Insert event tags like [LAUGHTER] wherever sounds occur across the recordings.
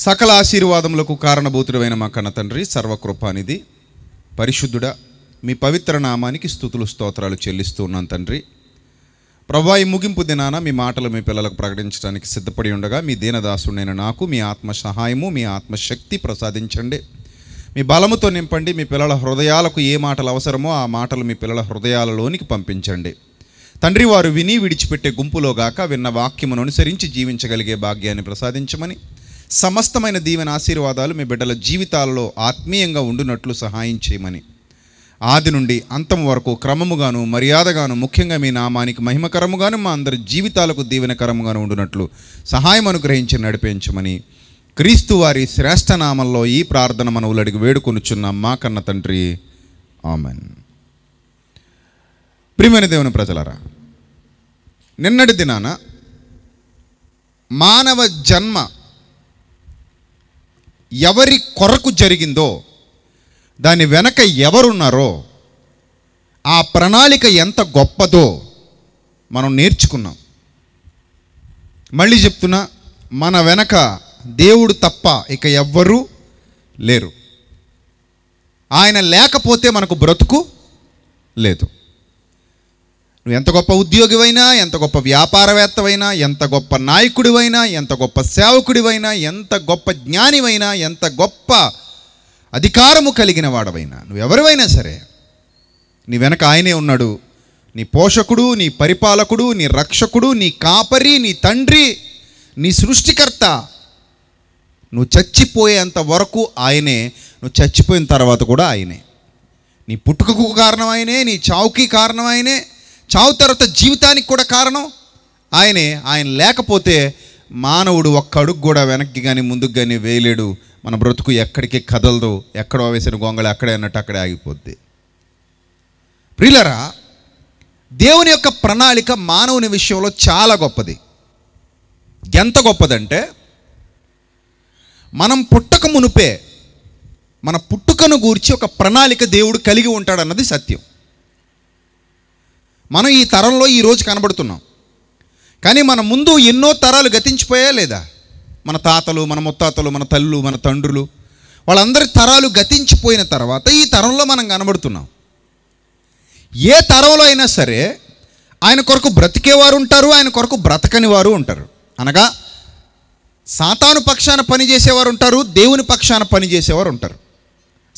సకల ఆశీర్వాదములకు కారణభూతుడమైన మా కన్న తండ్రి సర్వకృపానిధి పరిశుద్ధుడ మీ పవిత్ర నామానికి స్థుతులు స్తోత్రాలు చెల్లిస్తూ ఉన్నాను తండ్రి ప్రభా ఈ ముగింపు దినాన మీ మాటలు మీ పిల్లలకు ప్రకటించడానికి సిద్ధపడి ఉండగా మీ దీనదాసుడైన నాకు మీ ఆత్మ సహాయము మీ ఆత్మశక్తి ప్రసాదించండి మీ బలముతో నింపండి మీ పిల్లల హృదయాలకు ఏ మాటలు అవసరమో ఆ మాటలు మీ పిల్లల హృదయాలలోనికి పంపించండి తండ్రి వారు విని విడిచిపెట్టే గుంపులోగాక విన్న వాక్యమును అనుసరించి జీవించగలిగే భాగ్యాన్ని ప్రసాదించమని సమస్తమైన దీవెన ఆశీర్వాదాలు మీ బిడ్డల జీవితాలలో ఆత్మీయంగా ఉండునట్లు సహాయం చేయమని ఆది నుండి అంతం వరకు క్రమముగాను మర్యాదగాను ముఖ్యంగా మీ నామానికి మహిమకరముగాను మా అందరి జీవితాలకు దీవెనకరముగాను ఉండునట్లు సహాయం అనుగ్రహించి నడిపించమని క్రీస్తు వారి నామంలో ఈ ప్రార్థన మనవులడిగి వేడుకొనుచున్న మా కన్న తండ్రి ఆమెన్ ప్రియమైన దేవుని ప్రజలరా నిన్నటి దినాన మానవ జన్మ ఎవరి కొరకు జరిగిందో దాని వెనక ఎవరున్నారో ఆ ప్రణాళిక ఎంత గొప్పదో మనం నేర్చుకున్నాం మళ్ళీ చెప్తున్నా మన వెనక దేవుడు తప్ప ఇక ఎవ్వరూ లేరు ఆయన లేకపోతే మనకు బ్రతుకు లేదు నువ్వు ఎంత గొప్ప ఉద్యోగివైనా ఎంత గొప్ప వ్యాపారవేత్తవైనా ఎంత గొప్ప నాయకుడివైనా ఎంత గొప్ప సేవకుడివైనా ఎంత గొప్ప జ్ఞానివైనా ఎంత గొప్ప అధికారము కలిగిన వాడవైనా నువ్వెవరివైనా సరే నీ వెనక ఆయనే ఉన్నాడు నీ పోషకుడు నీ పరిపాలకుడు నీ రక్షకుడు నీ కాపరి నీ తండ్రి నీ సృష్టికర్త నువ్వు చచ్చిపోయేంత వరకు ఆయనే నువ్వు చచ్చిపోయిన తర్వాత కూడా ఆయనే నీ పుట్టుకకు కారణం ఆయనే నీ చావుకి కారణం ఆయనే చావు తర్వాత జీవితానికి కూడా కారణం ఆయనే ఆయన లేకపోతే మానవుడు ఒక్క అడుగు కూడా వెనక్కి కానీ ముందుకు కానీ వేయలేడు మన బ్రతుకు ఎక్కడికి కదలదు ఎక్కడో వేసిన గొంగళ అక్కడే అన్నట్టు అక్కడే ఆగిపోద్ది ప్రియులరా దేవుని యొక్క ప్రణాళిక మానవుని విషయంలో చాలా గొప్పది ఎంత గొప్పదంటే మనం పుట్టక మునుపే మన పుట్టుకను గూర్చి ఒక ప్రణాళిక దేవుడు కలిగి ఉంటాడన్నది సత్యం మనం ఈ తరంలో ఈరోజు కనబడుతున్నాం కానీ మన ముందు ఎన్నో తరాలు గతించిపోయా లేదా మన తాతలు మన ముత్తాతలు మన తల్లు మన తండ్రులు వాళ్ళందరి తరాలు గతించిపోయిన తర్వాత ఈ తరంలో మనం కనబడుతున్నాం ఏ తరంలో అయినా సరే ఆయన కొరకు బ్రతికేవారు ఉంటారు ఆయన కొరకు బ్రతకని వారు ఉంటారు అనగా సాతాను పక్షాన పనిచేసేవారు ఉంటారు దేవుని పక్షాన పనిచేసేవారు ఉంటారు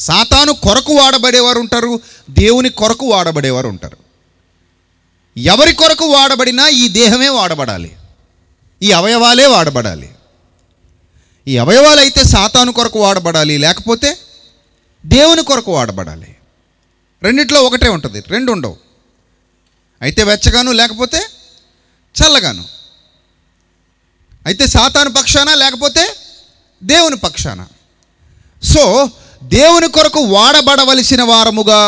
సాతాను కొరకు వాడబడేవారు ఉంటారు దేవుని కొరకు వాడబడేవారు ఉంటారు ఎవరి కొరకు వాడబడినా ఈ దేహమే వాడబడాలి ఈ అవయవాలే వాడబడాలి ఈ అవయవాలు అయితే సాతాను కొరకు వాడబడాలి లేకపోతే దేవుని కొరకు వాడబడాలి రెండిట్లో ఒకటే ఉంటుంది రెండు ఉండవు అయితే వెచ్చగాను లేకపోతే చల్లగాను అయితే సాతాను పక్షాన లేకపోతే దేవుని పక్షాన సో దేవుని కొరకు వాడబడవలసిన వారముగా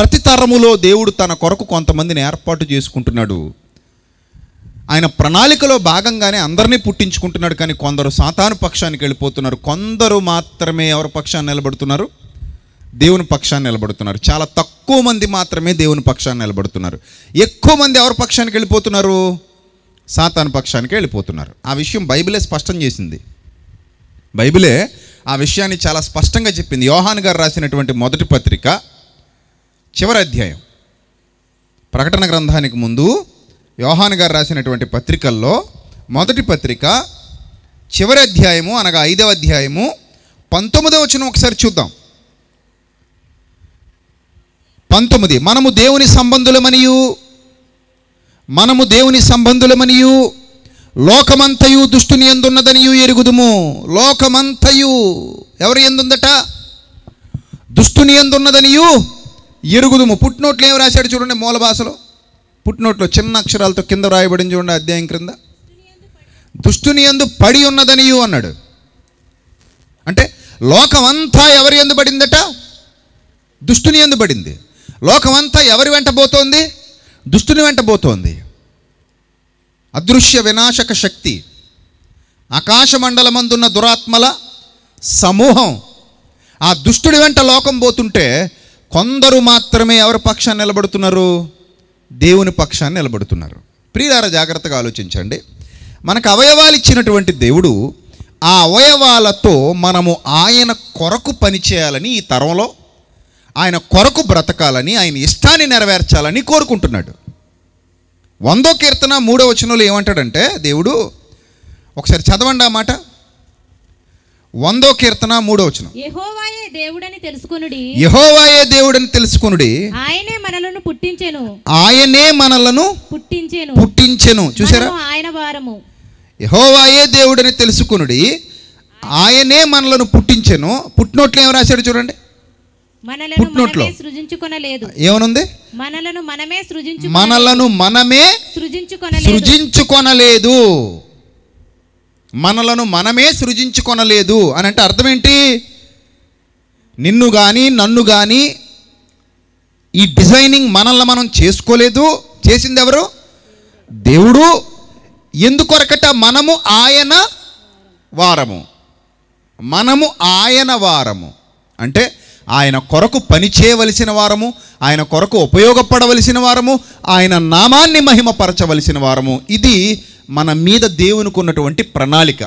ప్రతి తరములో దేవుడు తన కొరకు కొంతమందిని ఏర్పాటు చేసుకుంటున్నాడు ఆయన ప్రణాళికలో భాగంగానే అందరినీ పుట్టించుకుంటున్నాడు కానీ కొందరు సాతాను పక్షానికి వెళ్ళిపోతున్నారు కొందరు మాత్రమే ఎవరి పక్షాన్ని నిలబడుతున్నారు దేవుని పక్షాన్ని నిలబడుతున్నారు చాలా తక్కువ మంది మాత్రమే దేవుని పక్షాన్ని నిలబడుతున్నారు ఎక్కువ మంది ఎవరి పక్షానికి వెళ్ళిపోతున్నారు సాతాను పక్షానికి వెళ్ళిపోతున్నారు ఆ విషయం బైబిలే స్పష్టం చేసింది బైబిలే ఆ విషయాన్ని చాలా స్పష్టంగా చెప్పింది యోహాన్ గారు రాసినటువంటి మొదటి పత్రిక చివరి అధ్యాయం ప్రకటన గ్రంథానికి ముందు యోహాన్ గారు రాసినటువంటి పత్రికల్లో మొదటి పత్రిక చివరి అధ్యాయము అనగా ఐదవ అధ్యాయము పంతొమ్మిదవ వచ్చిన ఒకసారి చూద్దాం పంతొమ్మిది మనము దేవుని సంబంధులమనియు మనము దేవుని సంబంధులమనియు లోకమంతయు దుష్టుని ఎందున్నదనియు ఎరుగుదుము లోకమంతయు ఎవరి ఎందుందట దుష్టుని ఎందున్నదనియు ఎరుగుదుము పుట్టినోట్లు ఏం రాశాడు చూడండి మూల భాషలో పుట్టినోట్లో చిన్న అక్షరాలతో కింద రాయబడి చూడండి అధ్యాయం క్రింద దుష్టుని ఎందు పడి ఉన్నదనియు అన్నాడు అంటే లోకమంతా ఎవరి ఎందు పడిందట దుష్టుని ఎందు పడింది లోకమంతా ఎవరి వెంట పోతోంది దుష్టుని వెంట పోతోంది అదృశ్య వినాశక శక్తి ఆకాశమండలమందున్న దురాత్మల సమూహం ఆ దుష్టుడి వెంట లోకం పోతుంటే కొందరు మాత్రమే ఎవరి పక్షాన్ని నిలబడుతున్నారు దేవుని పక్షాన్ని నిలబడుతున్నారు ప్రియదార జాగ్రత్తగా ఆలోచించండి మనకు అవయవాలు ఇచ్చినటువంటి దేవుడు ఆ అవయవాలతో మనము ఆయన కొరకు పనిచేయాలని ఈ తరంలో ఆయన కొరకు బ్రతకాలని ఆయన ఇష్టాన్ని నెరవేర్చాలని కోరుకుంటున్నాడు వందో కీర్తన మూడో వచనంలో ఏమంటాడంటే దేవుడు ఒకసారి చదవండి ఆ మాట వందో కీర్తన మూడో వచ్చిన యహోవాయే దేవుడని తెలుసుకొనుడి యహోవాయే దేవుడని తెలుసుకొనుడి ఆయనే మనలను పుట్టించెను ఆయనే మనలను పుట్టించెను పుట్టించెను చూసారా ఆయన భారము యహోవాయే దేవుడని తెలుసుకొనుడి ఆయనే మనలను పుట్టించెను పుట్టినోట్లు ఏం రాశాడు చూడండి పుట్టినోట్లో సృజించుకొనలేదు ఏమనుంది మనలను మనమే సృజించు మనలను మనమే సృజించుకొనలేదు సృజించుకొనలేదు మనలను మనమే సృజించుకొనలేదు అని అంటే అర్థమేంటి నిన్ను కానీ నన్ను కానీ ఈ డిజైనింగ్ మనల్ని మనం చేసుకోలేదు చేసింది ఎవరు దేవుడు ఎందుకొరకట మనము ఆయన వారము మనము ఆయన వారము అంటే ఆయన కొరకు పనిచేయవలసిన వారము ఆయన కొరకు ఉపయోగపడవలసిన వారము ఆయన నామాన్ని మహిమపరచవలసిన వారము ఇది మన మీద దేవునికి ఉన్నటువంటి ప్రణాళిక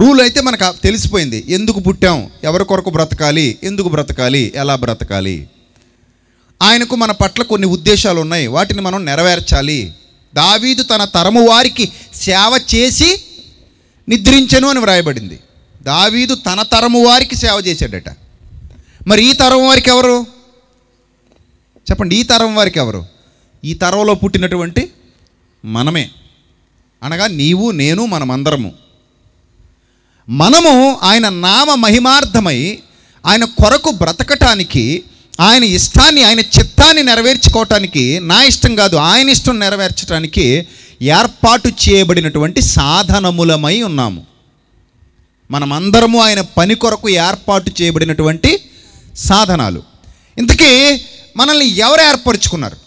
రూల్ అయితే మనకు తెలిసిపోయింది ఎందుకు పుట్టాం ఎవరి కొరకు బ్రతకాలి ఎందుకు బ్రతకాలి ఎలా బ్రతకాలి ఆయనకు మన పట్ల కొన్ని ఉద్దేశాలు ఉన్నాయి వాటిని మనం నెరవేర్చాలి దావీదు తన తరము వారికి సేవ చేసి నిద్రించను అని వ్రాయబడింది దావీదు తన తరము వారికి సేవ చేశాడట మరి ఈ తరం వారికి ఎవరు చెప్పండి ఈ తరం వారికి ఎవరు ఈ తరంలో పుట్టినటువంటి మనమే అనగా నీవు నేను మనమందరము మనము ఆయన నామ మహిమార్థమై ఆయన కొరకు బ్రతకటానికి ఆయన ఇష్టాన్ని ఆయన చిత్తాన్ని నెరవేర్చుకోవటానికి నా ఇష్టం కాదు ఆయన ఇష్టం నెరవేర్చడానికి ఏర్పాటు చేయబడినటువంటి సాధనములమై ఉన్నాము మనమందరము ఆయన పని కొరకు ఏర్పాటు చేయబడినటువంటి సాధనాలు ఇంతకీ మనల్ని ఎవరు ఏర్పరచుకున్నారు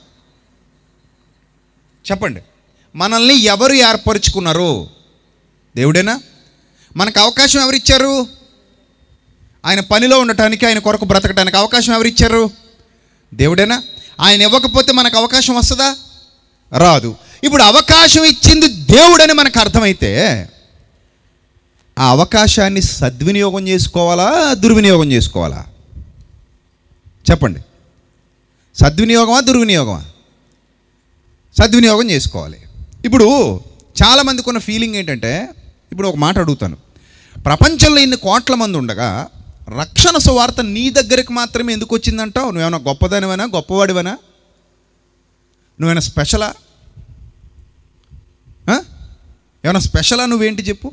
చెప్పండి మనల్ని ఎవరు ఏర్పరచుకున్నారు దేవుడేనా మనకు అవకాశం ఎవరిచ్చారు ఆయన పనిలో ఉండటానికి ఆయన కొరకు బ్రతకటానికి అవకాశం ఎవరిచ్చారు దేవుడేనా ఆయన ఇవ్వకపోతే మనకు అవకాశం వస్తుందా రాదు ఇప్పుడు అవకాశం ఇచ్చింది దేవుడని మనకు అర్థమైతే ఆ అవకాశాన్ని సద్వినియోగం చేసుకోవాలా దుర్వినియోగం చేసుకోవాలా చెప్పండి సద్వినియోగమా దుర్వినియోగమా సద్వినియోగం చేసుకోవాలి ఇప్పుడు చాలామందికి ఉన్న ఫీలింగ్ ఏంటంటే ఇప్పుడు ఒక మాట అడుగుతాను ప్రపంచంలో ఇన్ని కోట్ల మంది ఉండగా రక్షణ సువార్త నీ దగ్గరికి మాత్రమే ఎందుకు వచ్చిందంటావు నువ్వేమైనా గొప్పదనివైనా గొప్పవాడివైనా నువ్వేమైనా స్పెషలా ఏమైనా స్పెషలా నువ్వేంటి చెప్పు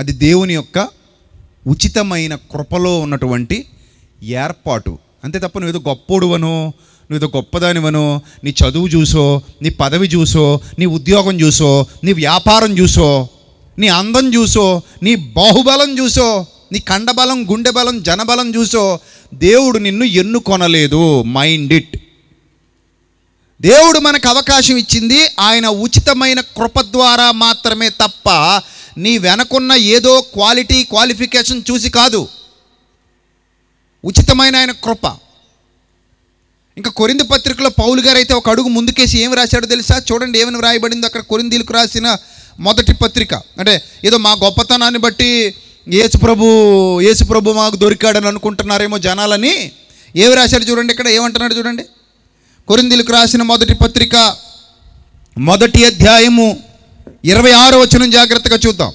అది దేవుని యొక్క ఉచితమైన కృపలో ఉన్నటువంటి ఏర్పాటు అంతే తప్ప నువ్వేదో గొప్పోడువనో నువ్వు ఇది గొప్పదానివనో నీ చదువు చూసో నీ పదవి చూసో నీ ఉద్యోగం చూసో నీ వ్యాపారం చూసో నీ అందం చూసో నీ బాహుబలం చూసో నీ కండబలం గుండె బలం జనబలం చూసో దేవుడు నిన్ను ఎన్నుకొనలేదు మైండ్ ఇట్ దేవుడు మనకు అవకాశం ఇచ్చింది ఆయన ఉచితమైన కృప ద్వారా మాత్రమే తప్ప నీ వెనకున్న ఏదో క్వాలిటీ క్వాలిఫికేషన్ చూసి కాదు ఉచితమైన ఆయన కృప ఇంకా కొరింది పత్రికలో పౌలు గారు అయితే ఒక అడుగు ముందుకేసి ఏం రాశాడో తెలుసా చూడండి ఏమని రాయబడిందో అక్కడ కొరిందీలకు రాసిన మొదటి పత్రిక అంటే ఏదో మా గొప్పతనాన్ని బట్టి యేసుప్రభు యేసుప్రభు మాకు దొరికాడని అనుకుంటున్నారేమో జనాలని ఏమి రాశాడు చూడండి ఇక్కడ ఏమంటున్నాడు చూడండి కొరిందీలకు రాసిన మొదటి పత్రిక మొదటి అధ్యాయము ఇరవై ఆరో వచ్చిన జాగ్రత్తగా చూద్దాం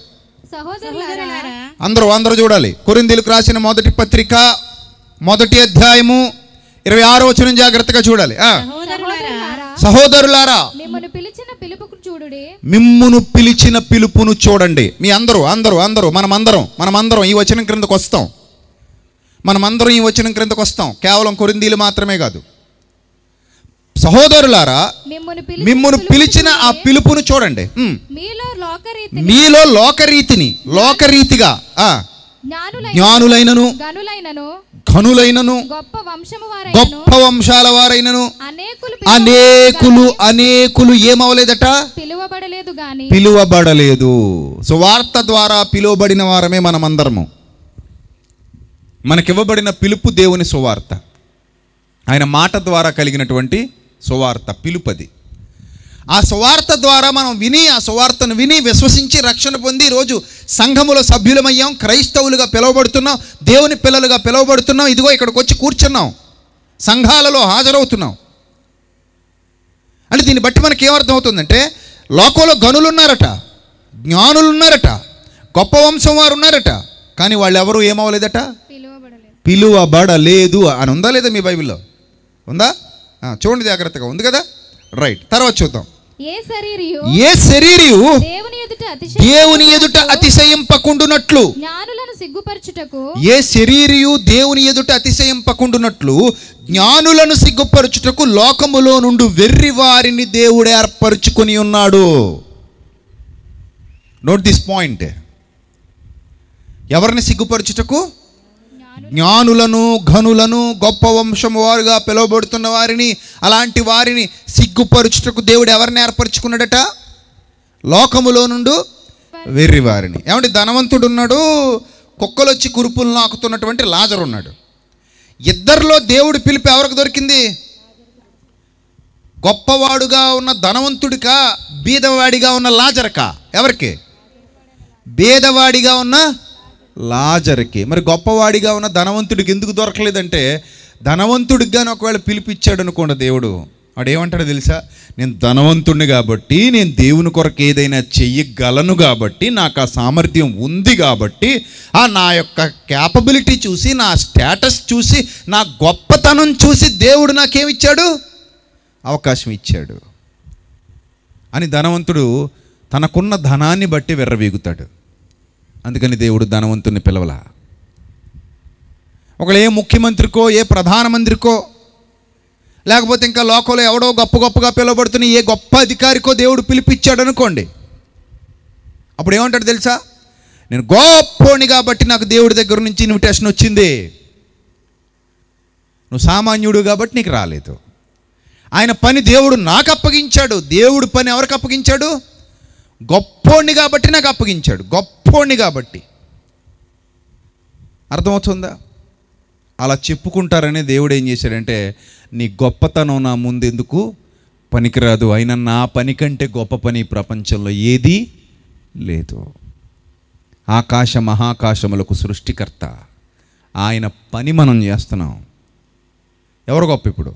అందరూ అందరూ చూడాలి కొరిందీలకు రాసిన మొదటి పత్రిక మొదటి అధ్యాయము ఇరవై ఆరో వచ్చిన జాగ్రత్తగా చూడాలి సహోదరులారా మిమ్మును పిలిచిన పిలుపును చూడండి మీ అందరూ అందరూ అందరూ మనమందరం మనమందరం ఈ వచనం క్రిందకు వస్తాం మనమందరం ఈ వచనం క్రిందకు వస్తాం కేవలం కొరిందీలు మాత్రమే కాదు సహోదరులారా మిమ్మును పిలిచిన ఆ పిలుపును చూడండి మీలో లోకరీతిని లోకరీతిగా జ్ఞానులైనను ఘనులైనను గొప్ప వంశాల వారైనను అనేకులు అనేకులు ఏమవలేదట పిలువబడలేదు పిలువబడలేదు సో వార్త ద్వారా పిలువబడిన వారమే మనమందరము మనకివ్వబడిన పిలుపు దేవుని సువార్త ఆయన మాట ద్వారా కలిగినటువంటి సువార్త పిలుపది ఆ సువార్త ద్వారా మనం విని ఆ సువార్తను విని విశ్వసించి రక్షణ పొంది రోజు సంఘములో సభ్యులమయ్యాం క్రైస్తవులుగా పిలువబడుతున్నాం దేవుని పిల్లలుగా పిలువబడుతున్నాం ఇదిగో ఇక్కడికి వచ్చి కూర్చున్నాం సంఘాలలో హాజరవుతున్నాం అంటే దీన్ని బట్టి మనకి అవుతుందంటే లోకంలో జ్ఞానులు ఉన్నారట గొప్ప వంశం వారు ఉన్నారట కానీ వాళ్ళు ఎవరు ఏమవ్వలేదట పిలువబడలేదు అని ఉందా లేదా మీ బైబిల్లో ఉందా చూడండి జాగ్రత్తగా ఉంది కదా రైట్ తర్వాత చూద్దాం ఏ శరీరియు దేవుని ఎదుట అతిశయింపకుండునట్లు జ్ఞానులను సిగ్గుపరచుటకు ఏ శరీరు దేవుని ఎదుట అతిశయింపకుండునట్లు జ్ఞానులను సిగ్గుపరచుటకు లోకములో నుండి వెర్రి వారిని దేవుడు ఏర్పరచుకుని ఉన్నాడు నోట్ దిస్ పాయింట్ ఎవరిని సిగ్గుపరచుటకు జ్ఞానులను ఘనులను గొప్ప వంశం వారుగా పిలువబడుతున్న వారిని అలాంటి వారిని సిగ్గుపరుచుటకు దేవుడు ఎవరిని ఏర్పరచుకున్నాడట లోకములో నుండు వెర్రి వారిని ఏమంటే ధనవంతుడు ఉన్నాడు కుక్కలొచ్చి కురుపులు నాకుతున్నటువంటి లాజర్ ఉన్నాడు ఇద్దరిలో దేవుడు పిలిపి ఎవరికి దొరికింది గొప్పవాడుగా ఉన్న ధనవంతుడికా బీదవాడిగా ఉన్న లాజర్కా ఎవరికి బీదవాడిగా ఉన్న లాజర్కి మరి గొప్పవాడిగా ఉన్న ధనవంతుడికి ఎందుకు దొరకలేదంటే ధనవంతుడికి కానీ ఒకవేళ పిలిపిచ్చాడు అనుకోండి దేవుడు వాడు ఏమంటాడు తెలుసా నేను ధనవంతుణ్ణి కాబట్టి నేను దేవుని కొరకు ఏదైనా చెయ్యగలను కాబట్టి నాకు ఆ సామర్థ్యం ఉంది కాబట్టి ఆ నా యొక్క క్యాపబిలిటీ చూసి నా స్టేటస్ చూసి నా గొప్పతనం చూసి దేవుడు నాకేమిచ్చాడు అవకాశం ఇచ్చాడు అని ధనవంతుడు తనకున్న ధనాన్ని బట్టి వెర్రవీగుతాడు అందుకని దేవుడు ధనవంతుని పిలవల ఒకళ్ళు ఏ ముఖ్యమంత్రికో ఏ ప్రధానమంత్రికో లేకపోతే ఇంకా లోకంలో ఎవడో గొప్ప గొప్పగా పిలువబడుతున్న ఏ గొప్ప అధికారికో దేవుడు పిలిపించాడు అనుకోండి అప్పుడు ఏమంటాడు తెలుసా నేను గొప్పోని కాబట్టి నాకు దేవుడి దగ్గర నుంచి ఇన్విటేషన్ వచ్చింది నువ్వు సామాన్యుడు కాబట్టి నీకు రాలేదు ఆయన పని దేవుడు నాకు అప్పగించాడు దేవుడు పని ఎవరికి అప్పగించాడు గొప్పోడిని కాబట్టి నాకు అప్పగించాడు గొప్పోడిని కాబట్టి అర్థమవుతుందా అలా చెప్పుకుంటారని దేవుడు ఏం చేశాడంటే నీ గొప్పతనం నా ముందు ఎందుకు పనికిరాదు అయినా నా పని కంటే గొప్ప పని ప్రపంచంలో ఏదీ లేదు ఆకాశ మహాకాశములకు సృష్టికర్త ఆయన పని మనం చేస్తున్నాం ఎవరు గొప్ప ఇప్పుడు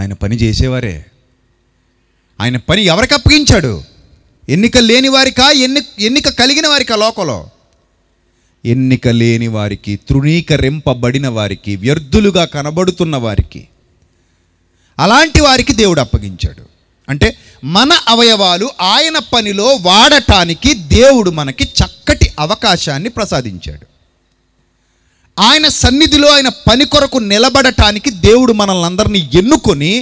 ఆయన పని చేసేవారే ఆయన పని ఎవరికి అప్పగించాడు ఎన్నిక లేని వారికా ఎన్ని ఎన్నిక కలిగిన వారికా లోకంలో ఎన్నిక లేని వారికి తృణీకరింపబడిన వారికి వ్యర్థులుగా కనబడుతున్న వారికి అలాంటి వారికి దేవుడు అప్పగించాడు అంటే మన అవయవాలు ఆయన పనిలో వాడటానికి దేవుడు మనకి చక్కటి అవకాశాన్ని ప్రసాదించాడు ఆయన సన్నిధిలో ఆయన పని కొరకు నిలబడటానికి దేవుడు మనల్ని అందరినీ ఎన్నుకొని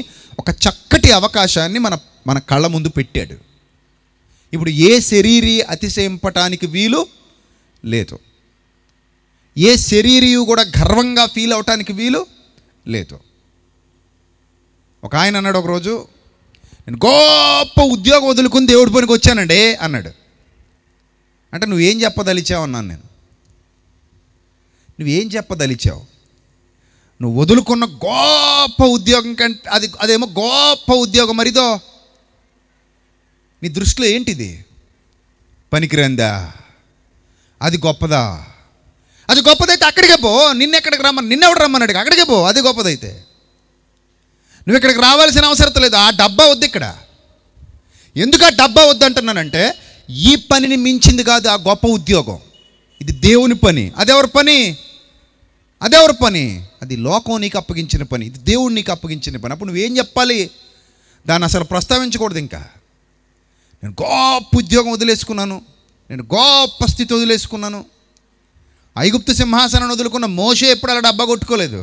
ఒక చక్కటి అవకాశాన్ని మన మన కళ్ళ ముందు పెట్టాడు ఇప్పుడు ఏ శరీరీ అతిశయింపటానికి వీలు లేదు ఏ శరీరీ కూడా గర్వంగా ఫీల్ అవటానికి వీలు లేదు ఒక ఆయన అన్నాడు ఒకరోజు నేను గొప్ప ఉద్యోగం వదులుకుని దేవుడి పనికి వచ్చానండి అన్నాడు అంటే నువ్వేం చెప్పదలిచావు అన్నాను నేను నువ్వేం చెప్పదలిచావు నువ్వు వదులుకున్న గొప్ప ఉద్యోగం కంటే అది అదేమో గొప్ప ఉద్యోగం మరిదో నీ దృష్టిలో ఏంటిది పనికిరందా అది గొప్పదా అది గొప్పదైతే అక్కడికే పో నిన్న ఎక్కడికి రమ్మని నిన్న నిన్నెవడు రమ్మన్నాడు అక్కడికే పో అది గొప్పదైతే నువ్వు ఇక్కడికి రావాల్సిన అవసరం లేదు ఆ డబ్బా వద్దు ఇక్కడ ఎందుకు ఆ డబ్బా వద్దు అంటున్నానంటే ఈ పనిని మించింది కాదు ఆ గొప్ప ఉద్యోగం ఇది దేవుని పని అదెవరి పని అదెవరి పని అది లోకం నీకు అప్పగించిన పని ఇది దేవుడు నీకు అప్పగించిన పని అప్పుడు నువ్వేం చెప్పాలి దాన్ని అసలు ప్రస్తావించకూడదు ఇంకా నేను గొప్ప ఉద్యోగం వదిలేసుకున్నాను నేను గొప్ప స్థితి వదిలేసుకున్నాను ఐగుప్తు సింహాసనం వదులుకున్న మోసే ఎప్పుడు అలా డబ్బా కొట్టుకోలేదు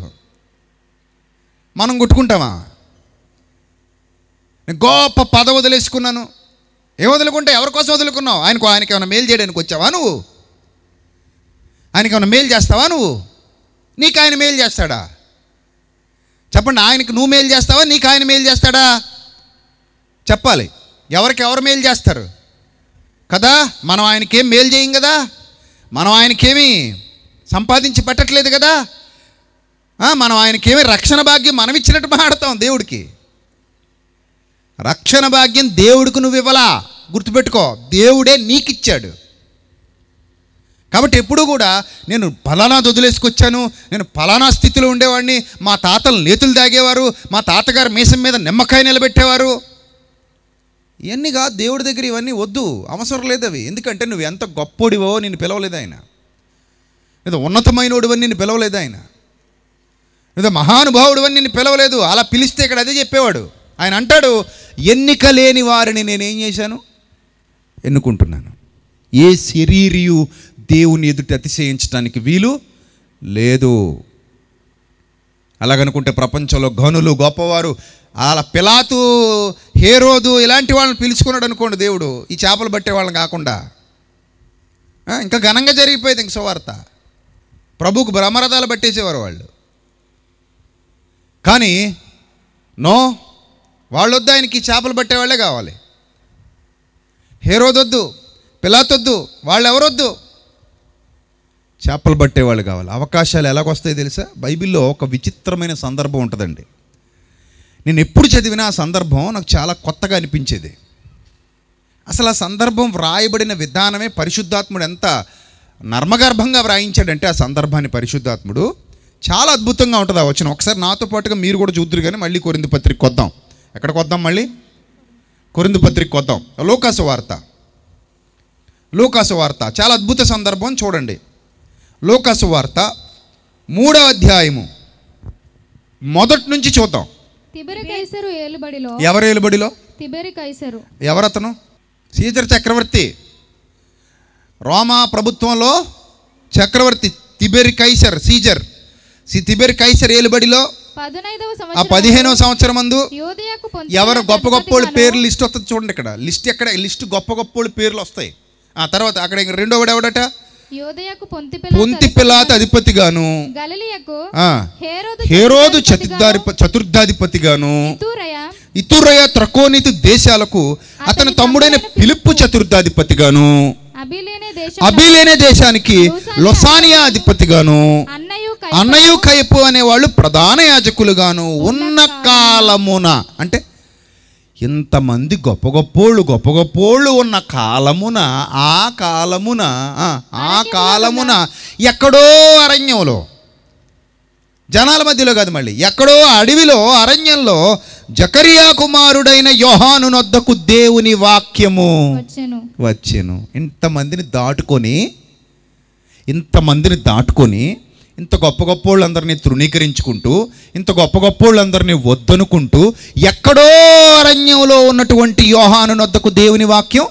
మనం కొట్టుకుంటామా నేను గొప్ప పద వదిలేసుకున్నాను ఏం వదులుకుంటే ఎవరి కోసం వదులుకున్నావు ఆయనకు ఆయనకి ఏమైనా మేలు చేయడానికి వచ్చావా నువ్వు ఆయనకి ఏమైనా మేలు చేస్తావా నువ్వు నీకు ఆయన మేలు చేస్తాడా చెప్పండి ఆయనకు నువ్వు మేలు చేస్తావా నీకు ఆయన మేలు చేస్తాడా చెప్పాలి ఎవరికి ఎవరు మేలు చేస్తారు కదా మనం ఆయనకేం మేలు చేయం కదా మనం ఆయనకేమి సంపాదించి పెట్టట్లేదు కదా మనం ఆయనకేమి రక్షణ భాగ్యం మనం ఇచ్చినట్టు మాడతాం దేవుడికి రక్షణ భాగ్యం దేవుడికి నువ్వు ఇవ్వలా గుర్తుపెట్టుకో దేవుడే నీకిచ్చాడు కాబట్టి ఎప్పుడు కూడా నేను ఫలానా వదిలేసుకొచ్చాను నేను ఫలానా స్థితిలో ఉండేవాడిని మా తాతలు నేతులు దాగేవారు మా తాతగారు మీసం మీద నిమ్మకాయ నిలబెట్టేవారు కాదు దేవుడి దగ్గర ఇవన్నీ వద్దు అవసరం లేదు అవి ఎందుకంటే నువ్వు ఎంత గొప్పోడివో నేను పిలవలేదు ఆయన లేదా ఉన్నతమైనోడివని నేను పిలవలేదు ఆయన లేదా మహానుభావుడివని నేను పిలవలేదు అలా పిలిస్తే ఇక్కడ అదే చెప్పేవాడు ఆయన అంటాడు ఎన్నిక లేని వారిని నేనేం చేశాను ఎన్నుకుంటున్నాను ఏ శరీరియు దేవుని ఎదుట అతిశయించడానికి వీలు లేదు అలాగనుకుంటే ప్రపంచంలో గనులు గొప్పవారు అలా పిలాతు హేరోదు ఇలాంటి వాళ్ళని పిలుచుకున్నాడు అనుకోండి దేవుడు ఈ చేపలు పట్టే వాళ్ళని కాకుండా ఇంకా ఘనంగా జరిగిపోయేది ఇంక సువార్త ప్రభుకు బ్రహ్మరథాలు పట్టేసేవారు వాళ్ళు కానీ నో వాళ్ళొద్దు ఆయనకి చేపలు పట్టేవాళ్లే కావాలి హేరోదొద్దు పిలాతొద్దు వాళ్ళు ఎవరొద్దు చేపలు పట్టేవాళ్ళు కావాలి అవకాశాలు ఎలాగొస్తాయి తెలుసా బైబిల్లో ఒక విచిత్రమైన సందర్భం ఉంటుందండి నేను ఎప్పుడు చదివినా ఆ సందర్భం నాకు చాలా కొత్తగా అనిపించేది అసలు ఆ సందర్భం వ్రాయబడిన విధానమే పరిశుద్ధాత్ముడు ఎంత నర్మగర్భంగా వ్రాయించాడంటే ఆ సందర్భాన్ని పరిశుద్ధాత్ముడు చాలా అద్భుతంగా ఉంటుంది ఆ వచ్చిన ఒకసారి నాతో పాటుగా మీరు కూడా చూద్దరు కానీ మళ్ళీ కొరింది పత్రిక కొద్దాం ఎక్కడికి వద్దాం మళ్ళీ కొరింది పత్రిక కొద్దాం లోకాసు వార్త లోకాసు వార్త చాలా అద్భుత సందర్భం చూడండి లోకాసు వార్త మూడవ అధ్యాయము మొదటి నుంచి చూద్దాం ఏలుబడిలో ఎవరు ఏలుబడిలో ఎవరతను సీజర్ చక్రవర్తి రోమా ప్రభుత్వంలో చక్రవర్తి తిబెరి కైసర్ సీజర్ తిబెరి కైసర్ ఏలుబడిలో ఆ పదిహేనవ సంవత్సరం అందు ఎవరు గొప్ప గొప్ప పేర్లు లిస్ట్ వస్తుంది చూడండి ఇక్కడ లిస్ట్ ఎక్కడ లిస్ట్ గొప్ప గొప్ప పేర్లు వస్తాయి ఆ తర్వాత అక్కడ రెండోవాడు ఎవడట పొంతి పిలాత అధిపతిగాను హేరోదు గాను ఇతురయ త్రకోనితి దేశాలకు అతని తమ్ముడైన పిలుపు గాను అభిలేనే దేశానికి లొసానియా అధిపతిగాను అన్నయు అనే అనేవాళ్ళు ప్రధాన యాజకులుగాను ఉన్న కాలమున అంటే ఇంతమంది గొప్ప గొప్పోళ్ళు గొప్ప గొప్పోళ్ళు ఉన్న కాలమున ఆ కాలమున ఆ కాలమున ఎక్కడో అరణ్యంలో జనాల మధ్యలో కాదు మళ్ళీ ఎక్కడో అడవిలో అరణ్యంలో జకరియా కుమారుడైన యోహాను నొద్దకు దేవుని వాక్యము వచ్చాను ఇంతమందిని దాటుకొని ఇంతమందిని దాటుకొని ఇంత గొప్ప గొప్ప వాళ్ళందరినీ తృణీకరించుకుంటూ ఇంత గొప్ప గొప్ప వాళ్ళందరినీ వద్దనుకుంటూ ఎక్కడో అరణ్యంలో ఉన్నటువంటి యోహాను నొద్దకు దేవుని వాక్యం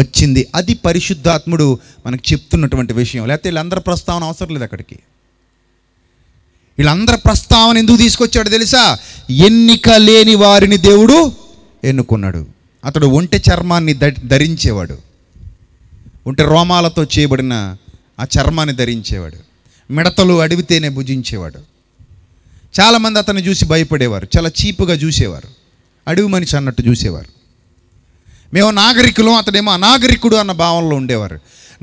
వచ్చింది అది పరిశుద్ధాత్ముడు మనకు చెప్తున్నటువంటి విషయం లేకపోతే వీళ్ళందరి ప్రస్తావన అవసరం లేదు అక్కడికి వీళ్ళందరి ప్రస్తావన ఎందుకు తీసుకొచ్చాడు తెలుసా ఎన్నిక లేని వారిని దేవుడు ఎన్నుకున్నాడు అతడు ఒంటె చర్మాన్ని ధరించేవాడు ఒంటె రోమాలతో చేయబడిన ఆ చర్మాన్ని ధరించేవాడు మిడతలు అడిగితేనే భుజించేవాడు చాలామంది అతన్ని చూసి భయపడేవారు చాలా చీపుగా చూసేవారు అడవి మనిషి అన్నట్టు చూసేవారు మేము నాగరికులం అతడేమో అనాగరికుడు అన్న భావనలో ఉండేవారు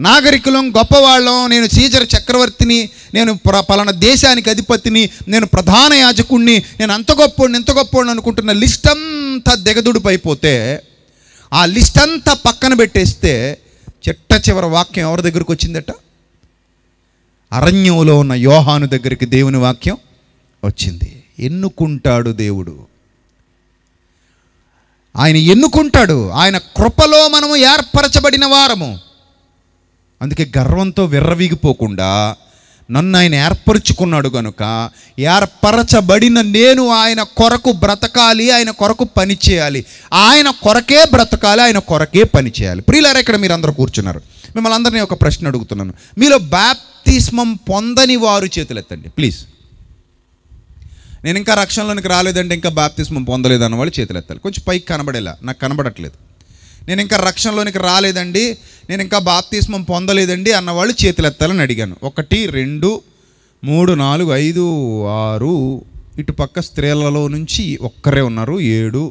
నాగరికులం గొప్పవాళ్ళం నేను సీజర్ చక్రవర్తిని నేను ప్ర పలానా దేశానికి అధిపతిని నేను ప్రధాన యాజకుణ్ణి నేను అంత గొప్ప ఎంత గొప్ప అనుకుంటున్న లిస్ట్ అంతా దిగదుడుపు ఆ లిస్ట్ అంతా పక్కన పెట్టేస్తే చిట్ట చివరి వాక్యం ఎవరి దగ్గరకు వచ్చిందట అరణ్యంలో ఉన్న యోహాను దగ్గరికి దేవుని వాక్యం వచ్చింది ఎన్నుకుంటాడు దేవుడు ఆయన ఎన్నుకుంటాడు ఆయన కృపలో మనము ఏర్పరచబడిన వారము అందుకే గర్వంతో విర్రవీగిపోకుండా నన్ను ఆయన ఏర్పరచుకున్నాడు కనుక ఏర్పరచబడిన నేను ఆయన కొరకు బ్రతకాలి ఆయన కొరకు పనిచేయాలి ఆయన కొరకే బ్రతకాలి ఆయన కొరకే పని చేయాలి ప్రియులారా ఇక్కడ మీరు అందరూ కూర్చున్నారు మిమ్మల్ని అందరినీ ఒక ప్రశ్న అడుగుతున్నాను మీలో బ్యాప్తిస్మం పొందని వారు చేతులు ఎత్తండి ప్లీజ్ నేను ఇంకా రక్షణలోనికి రాలేదంటే ఇంకా బాప్తిస్మం పొందలేదు అన్న వాళ్ళు చేతులు ఎత్తాలి కొంచెం పైకి కనబడేలా నాకు కనబడట్లేదు నేను ఇంకా రక్షణలోనికి రాలేదండి నేను ఇంకా బాప్తిస్మం పొందలేదండి అన్నవాళ్ళు చేతులు ఎత్తాలని అడిగాను ఒకటి రెండు మూడు నాలుగు ఐదు ఆరు ఇటుపక్క స్త్రీలలో నుంచి ఒక్కరే ఉన్నారు ఏడు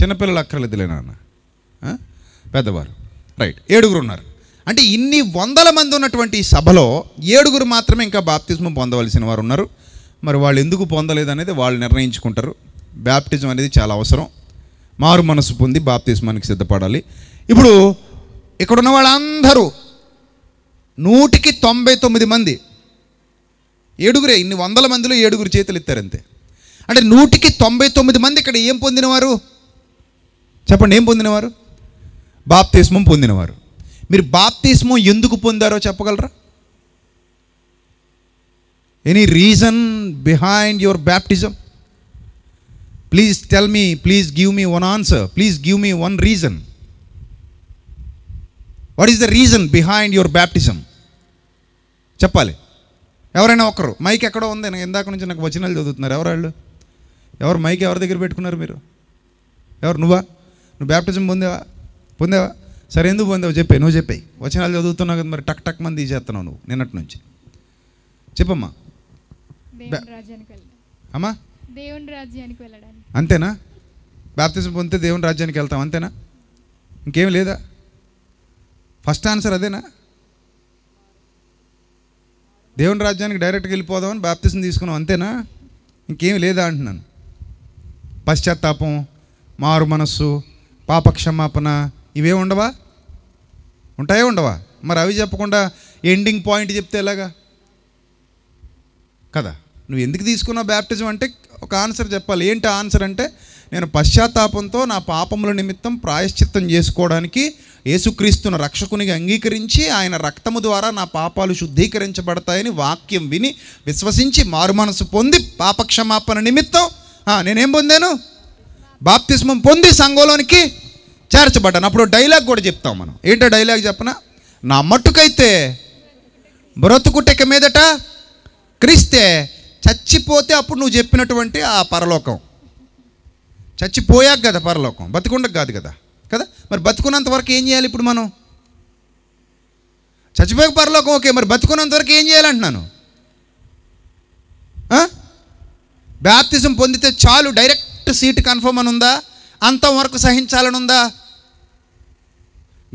చిన్నపిల్లలు అక్కర్లేదులే నాన్న పెద్దవారు రైట్ ఏడుగురు ఉన్నారు అంటే ఇన్ని వందల మంది ఉన్నటువంటి సభలో ఏడుగురు మాత్రమే ఇంకా బాప్తిజం పొందవలసిన వారు ఉన్నారు మరి వాళ్ళు ఎందుకు పొందలేదు అనేది వాళ్ళు నిర్ణయించుకుంటారు బ్యాప్టిజం అనేది చాలా అవసరం మారు మనసు పొంది బాప్తిస్మానికి సిద్ధపడాలి ఇప్పుడు ఇక్కడున్న వాళ్ళందరూ నూటికి తొంభై తొమ్మిది మంది ఏడుగురే ఇన్ని వందల మందిలో ఏడుగురు చేతులు ఇస్తారంతే అంటే నూటికి తొంభై తొమ్మిది మంది ఇక్కడ ఏం పొందినవారు చెప్పండి ఏం పొందినవారు బాప్తిస్మం పొందినవారు మీరు బాప్తిస్మం ఎందుకు పొందారో చెప్పగలరా any reason behind your baptism please tell me please give me one answer please give me one reason what is the reason behind your baptism చెప్పాలి ఎవరైనా ఒకరు మైక్ ఎక్కడో ఉంది నాకు ఇందాక నుంచి నాకు వచనాలు చదువుతున్నారు ఎవరాళ్ళు ఎవరు మైక్ ఎవరి దగ్గర పెట్టుకున్నారు మీరు ఎవరు నువ్వా నువ్వు బ్యాప్టిజం పొందేవా పొందేవా సరే ఎందుకు పొందావు చెప్పాయి నువ్వు చెప్పాయి వచనాలు చదువుతున్నావు కదా మరి టక్ టక్ మంది చేస్తున్నావు నువ్వు నిన్నటి నుంచి చెప్పమ్మా అమ్మా దేవుని రాజ్యానికి వెళ్ళడానికి అంతేనా బ్యాప్తిజం పొందితే దేవుని రాజ్యానికి వెళ్తాం అంతేనా ఇంకేం లేదా ఫస్ట్ ఆన్సర్ అదేనా దేవుని రాజ్యానికి డైరెక్ట్గా వెళ్ళిపోదామని బ్యాప్తిజం తీసుకున్నాం అంతేనా ఇంకేం లేదా అంటున్నాను పశ్చాత్తాపం మారు మనస్సు పాపక్షమాపణ ఇవే ఉండవా ఉంటాయో ఉండవా మరి అవి చెప్పకుండా ఎండింగ్ పాయింట్ చెప్తే ఎలాగా కదా నువ్వు ఎందుకు తీసుకున్నావు బ్యాప్టిజం అంటే ఒక ఆన్సర్ చెప్పాలి ఏంటి ఆన్సర్ అంటే నేను పశ్చాత్తాపంతో నా పాపముల నిమిత్తం ప్రాయశ్చిత్తం చేసుకోవడానికి యేసుక్రీస్తును రక్షకునిగా అంగీకరించి ఆయన రక్తము ద్వారా నా పాపాలు శుద్ధీకరించబడతాయని వాక్యం విని విశ్వసించి మారుమనసు పొంది పాపక్షమాపణ నిమిత్తం నేనేం పొందాను బాప్తిస్మం పొంది సంఘంలోనికి చేర్చబడ్డాను అప్పుడు డైలాగ్ కూడా చెప్తాం మనం ఏంటో డైలాగ్ చెప్పనా నా మట్టుకైతే బ్రతుకుటక మీదట క్రీస్తే చచ్చిపోతే అప్పుడు నువ్వు చెప్పినటువంటి ఆ పరలోకం చచ్చిపోయాక కదా పరలోకం బతికుండకు కాదు కదా కదా మరి బతుకున్నంత వరకు ఏం చేయాలి ఇప్పుడు మనం చచ్చిపోయాక పరలోకం ఓకే మరి బతుకున్నంత వరకు ఏం చేయాలంటున్నాను బ్యాప్తిజం పొందితే చాలు డైరెక్ట్ సీట్ కన్ఫర్మ్ అని ఉందా అంతవరకు సహించాలని ఉందా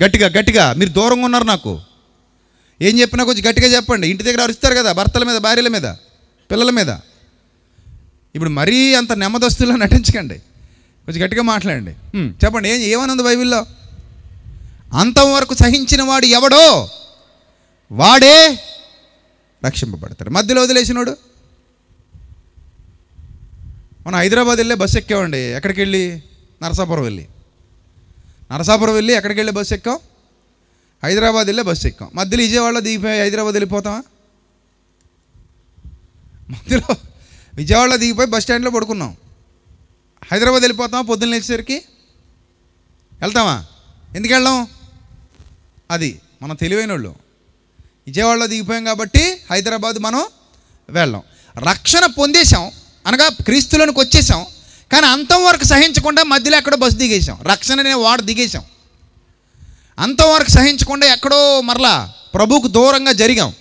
గట్టిగా గట్టిగా మీరు దూరంగా ఉన్నారు నాకు ఏం చెప్పినా కొంచెం గట్టిగా చెప్పండి ఇంటి దగ్గర అరుస్తారు కదా భర్తల మీద భార్యల మీద పిల్లల మీద ఇప్పుడు మరీ అంత నెమ్మదస్తుల్లో నటించకండి కొంచెం గట్టిగా మాట్లాడండి చెప్పండి ఏం ఏమనుంది బైబిల్లో అంతం వరకు సహించిన వాడు ఎవడో వాడే రక్షింపబడతాడు మధ్యలో వదిలేసినోడు మనం హైదరాబాద్ వెళ్ళే బస్సు ఎక్కామండి ఎక్కడికి వెళ్ళి నరసాపురం వెళ్ళి నరసాపురం వెళ్ళి ఎక్కడికి వెళ్ళి బస్సు ఎక్కాం హైదరాబాద్ వెళ్ళే బస్సు ఎక్కాం మధ్యలో విజయవాడలో దిగిపోయి హైదరాబాద్ వెళ్ళిపోతామా మధ్యలో విజయవాడలో దిగిపోయి బస్ స్టాండ్లో పడుకున్నాం హైదరాబాద్ వెళ్ళిపోతాం పొద్దున్న లేచేసరికి వెళ్తామా ఎందుకు వెళ్ళాం అది మన తెలివైన వాళ్ళు విజయవాడలో దిగిపోయాం కాబట్టి హైదరాబాద్ మనం వెళ్ళాం రక్షణ పొందేశాం అనగా క్రీస్తులోనికి వచ్చేసాం కానీ అంతం వరకు సహించకుండా మధ్యలో ఎక్కడో బస్సు దిగేసాం రక్షణ అనే వాడు దిగేసాం అంతవరకు సహించకుండా ఎక్కడో మరలా ప్రభుకు దూరంగా జరిగాం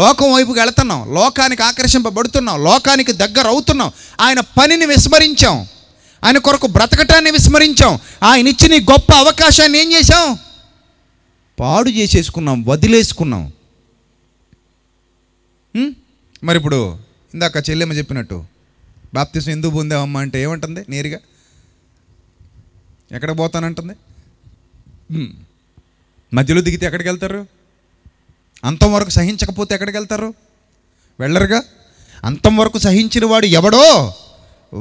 లోకం వైపుకి వెళుతున్నాం లోకానికి ఆకర్షింపబడుతున్నాం లోకానికి దగ్గర అవుతున్నాం ఆయన పనిని విస్మరించాం ఆయన కొరకు బ్రతకటాన్ని విస్మరించాం ఆయన ఇచ్చిన గొప్ప అవకాశాన్ని ఏం చేశాం పాడు చేసేసుకున్నాం వదిలేసుకున్నాం మరి ఇప్పుడు ఇందాక చెల్లెమ్మ చెప్పినట్టు బాప్తిసం ఎందుకు పొందామమ్మా అంటే ఏమంటుంది నేరుగా ఎక్కడ పోతానంటుంది మధ్యలో దిగితే ఎక్కడికి వెళ్తారు అంతం వరకు సహించకపోతే ఎక్కడికి వెళ్తారు వెళ్ళరుగా అంతం వరకు సహించిన వాడు ఎవడో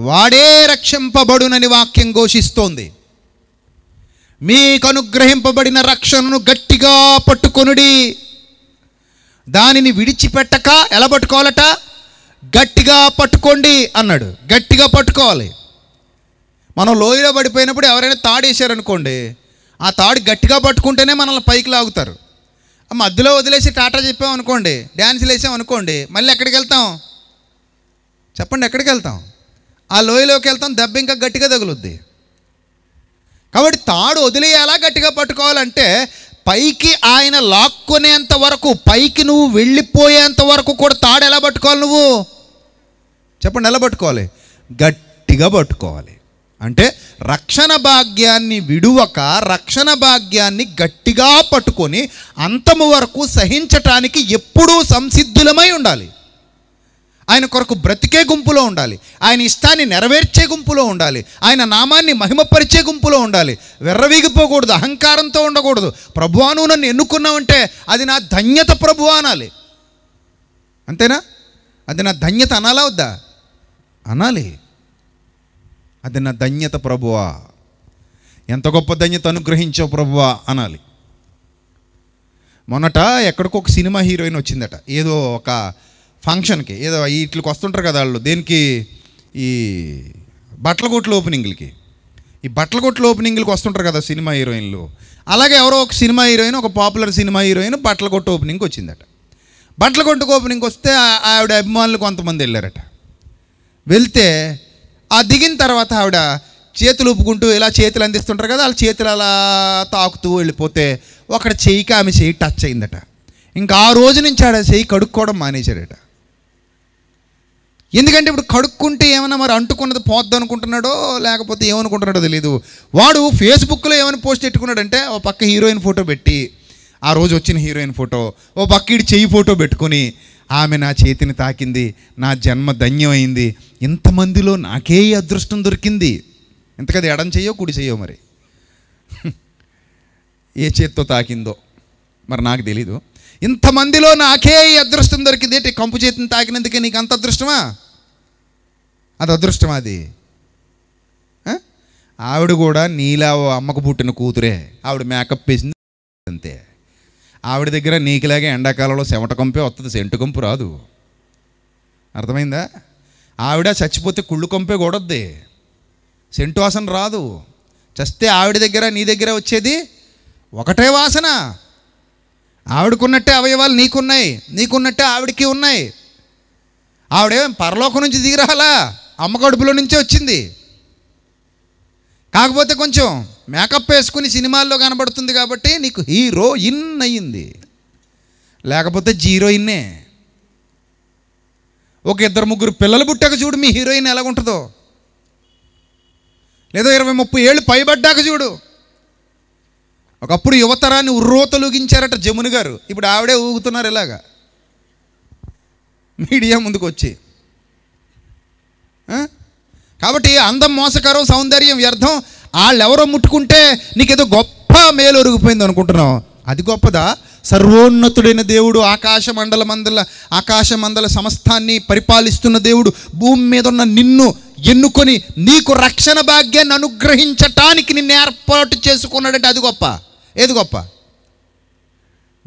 వాడే రక్షింపబడునని వాక్యం ఘోషిస్తోంది మీకు అనుగ్రహింపబడిన రక్షణను గట్టిగా పట్టుకొనుడి దానిని విడిచిపెట్టక ఎలా పట్టుకోవాలట గట్టిగా పట్టుకోండి అన్నాడు గట్టిగా పట్టుకోవాలి మనం లోయలో పడిపోయినప్పుడు ఎవరైనా తాడేశారనుకోండి ఆ తాడు గట్టిగా పట్టుకుంటేనే మనల్ని పైకి లాగుతారు మధ్యలో వదిలేసి టాటా చెప్పాం అనుకోండి డ్యాన్సులు వేసాం అనుకోండి మళ్ళీ ఎక్కడికి వెళ్తాం చెప్పండి ఎక్కడికి వెళ్తాం ఆ లోయలోకి వెళ్తాం దెబ్బ ఇంకా గట్టిగా తగులుద్ది కాబట్టి తాడు వదిలేయాలా గట్టిగా పట్టుకోవాలంటే పైకి ఆయన లాక్కునేంత వరకు పైకి నువ్వు వెళ్ళిపోయేంత వరకు కూడా తాడు ఎలా పట్టుకోవాలి నువ్వు చెప్పండి ఎలా పట్టుకోవాలి గట్టిగా పట్టుకోవాలి అంటే రక్షణ భాగ్యాన్ని విడువక రక్షణ భాగ్యాన్ని గట్టిగా పట్టుకొని అంతము వరకు సహించటానికి ఎప్పుడూ సంసిద్ధులమై ఉండాలి ఆయన కొరకు బ్రతికే గుంపులో ఉండాలి ఆయన ఇష్టాన్ని నెరవేర్చే గుంపులో ఉండాలి ఆయన నామాన్ని మహిమపరిచే గుంపులో ఉండాలి వెర్రవీగిపోకూడదు అహంకారంతో ఉండకూడదు ప్రభు నువ్వు నన్ను ఎన్నుకున్నావంటే అది నా ధన్యత ప్రభు అనాలి అంతేనా అది నా ధన్యత అనాలా వద్దా అనాలి అది నా ధన్యత ప్రభువా ఎంత గొప్ప ధన్యత అనుగ్రహించావు ప్రభువా అనాలి మొన్నట ఎక్కడికో ఒక సినిమా హీరోయిన్ వచ్చిందట ఏదో ఒక ఫంక్షన్కి ఏదో వీటికి వస్తుంటారు కదా వాళ్ళు దేనికి ఈ బట్టల కొట్ల ఓపెనింగ్లకి ఈ బట్టల కొట్ల ఓపెనింగ్లకి వస్తుంటారు కదా సినిమా హీరోయిన్లు అలాగే ఎవరో ఒక సినిమా హీరోయిన్ ఒక పాపులర్ సినిమా హీరోయిన్ బట్టల కొట్టు ఓపెనింగ్కి వచ్చిందట బట్టల కొట్టుకు ఓపెనింగ్ వస్తే ఆవిడ అభిమానులు కొంతమంది వెళ్ళారట వెళ్తే ఆ దిగిన తర్వాత ఆవిడ చేతులు ఊపుకుంటూ ఇలా చేతులు అందిస్తుంటారు కదా వాళ్ళ చేతులు అలా తాకుతూ వెళ్ళిపోతే ఒకటి చెయ్యికి ఆమె చెయ్యి టచ్ అయిందట ఇంకా ఆ రోజు నుంచి ఆడ చెయ్యి కడుక్కోవడం మానేశాడట ఎందుకంటే ఇప్పుడు కడుక్కుంటే ఏమైనా మరి అంటుకున్నది పోద్దు అనుకుంటున్నాడో లేకపోతే ఏమనుకుంటున్నాడో తెలియదు వాడు ఫేస్బుక్లో ఏమైనా పోస్ట్ పెట్టుకున్నాడంటే ఓ పక్క హీరోయిన్ ఫోటో పెట్టి ఆ రోజు వచ్చిన హీరోయిన్ ఫోటో ఓ పక్క ఇటు చెయ్యి ఫోటో పెట్టుకుని ఆమె నా చేతిని తాకింది నా జన్మ ధన్యమైంది ఇంతమందిలో నాకే అదృష్టం దొరికింది ఎంతకది ఎడం చేయో కుడి చేయో మరి ఏ చేత్తో తాకిందో మరి నాకు తెలీదు ఇంతమందిలో నాకే అదృష్టం దొరికింది ఏంటి కంపు చేతిని తాకినందుకే నీకు అంత అదృష్టమా అది అదృష్టమా అది ఆవిడ కూడా నీలా అమ్మకు పుట్టిన కూతురే ఆవిడ మేకప్ వేసింది అంతే ఆవిడ దగ్గర నీకులాగే ఎండాకాలంలో చెమట కంపే వస్తుంది సెంటు కంపు రాదు అర్థమైందా ఆవిడ చచ్చిపోతే కుళ్ళు కంపే కూడద్ది సెంటు వాసన రాదు చస్తే ఆవిడ దగ్గర నీ దగ్గర వచ్చేది ఒకటే వాసన ఆవిడకున్నట్టే అవయవాలు నీకున్నాయి నీకున్నట్టే ఆవిడకి ఉన్నాయి ఆవిడేం పరలోకం నుంచి దిగిరాలా అమ్మ కడుపులో నుంచే వచ్చింది కాకపోతే కొంచెం మేకప్ వేసుకుని సినిమాల్లో కనబడుతుంది కాబట్టి నీకు హీరో ఇన్ అయ్యింది లేకపోతే జీరోయిన్నే ఒక ఇద్దరు ముగ్గురు పిల్లలు పుట్టాక చూడు మీ హీరోయిన్ ఎలాగుంటుందో లేదా ఇరవై ముప్పై ఏళ్ళు పైబడ్డాక చూడు ఒకప్పుడు యువతరాన్ని ఉర్రోతలుగించారట జమున గారు ఇప్పుడు ఆవిడే ఊగుతున్నారు ఇలాగా మీడియా ముందుకు వచ్చి కాబట్టి అందం మోసకరం సౌందర్యం వ్యర్థం వాళ్ళు ఎవరో ముట్టుకుంటే నీకేదో గొప్ప మేలు ఒరిగిపోయింది అనుకుంటున్నావు అది గొప్పదా సర్వోన్నతుడైన దేవుడు ఆకాశ మండల మందల ఆకాశ మండల సమస్తాన్ని పరిపాలిస్తున్న దేవుడు భూమి మీద ఉన్న నిన్ను ఎన్నుకొని నీకు రక్షణ భాగ్యాన్ని అనుగ్రహించటానికి నిన్ను ఏర్పాటు చేసుకున్నాడంటే అది గొప్ప ఏది గొప్ప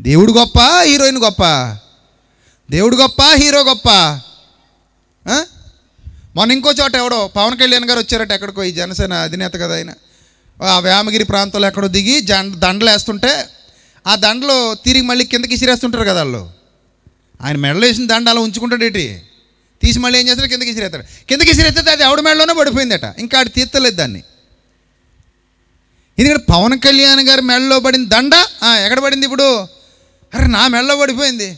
దేవుడు గొప్ప హీరోయిన్ గొప్ప దేవుడు గొప్ప హీరో గొప్ప మొన్న ఇంకో చోట ఎవడో పవన్ కళ్యాణ్ గారు వచ్చారట ఎక్కడికో ఈ జనసేన అధినేత కదా ఆయన ఆ వేమగిరి ప్రాంతంలో ఎక్కడో దిగి జండ దండలు వేస్తుంటే ఆ దండలు తిరిగి మళ్ళీ కిందకి ఇసిరేస్తుంటారు కదా వాళ్ళు ఆయన మెడలో వేసిన దండ అలా ఉంచుకుంటాడు ఏంటి తీసి మళ్ళీ ఏం చేస్తారు కిందకి ఇసిరేస్తాడు కిందకి ఇసిరేస్తే అది ఎవడ మెడలోనే పడిపోయిందట ఇంకా అటు తీర్తలేదు దాన్ని ఎందుకంటే పవన్ కళ్యాణ్ గారి మెడలో పడిన దండ ఎక్కడ పడింది ఇప్పుడు అరే నా మెడలో పడిపోయింది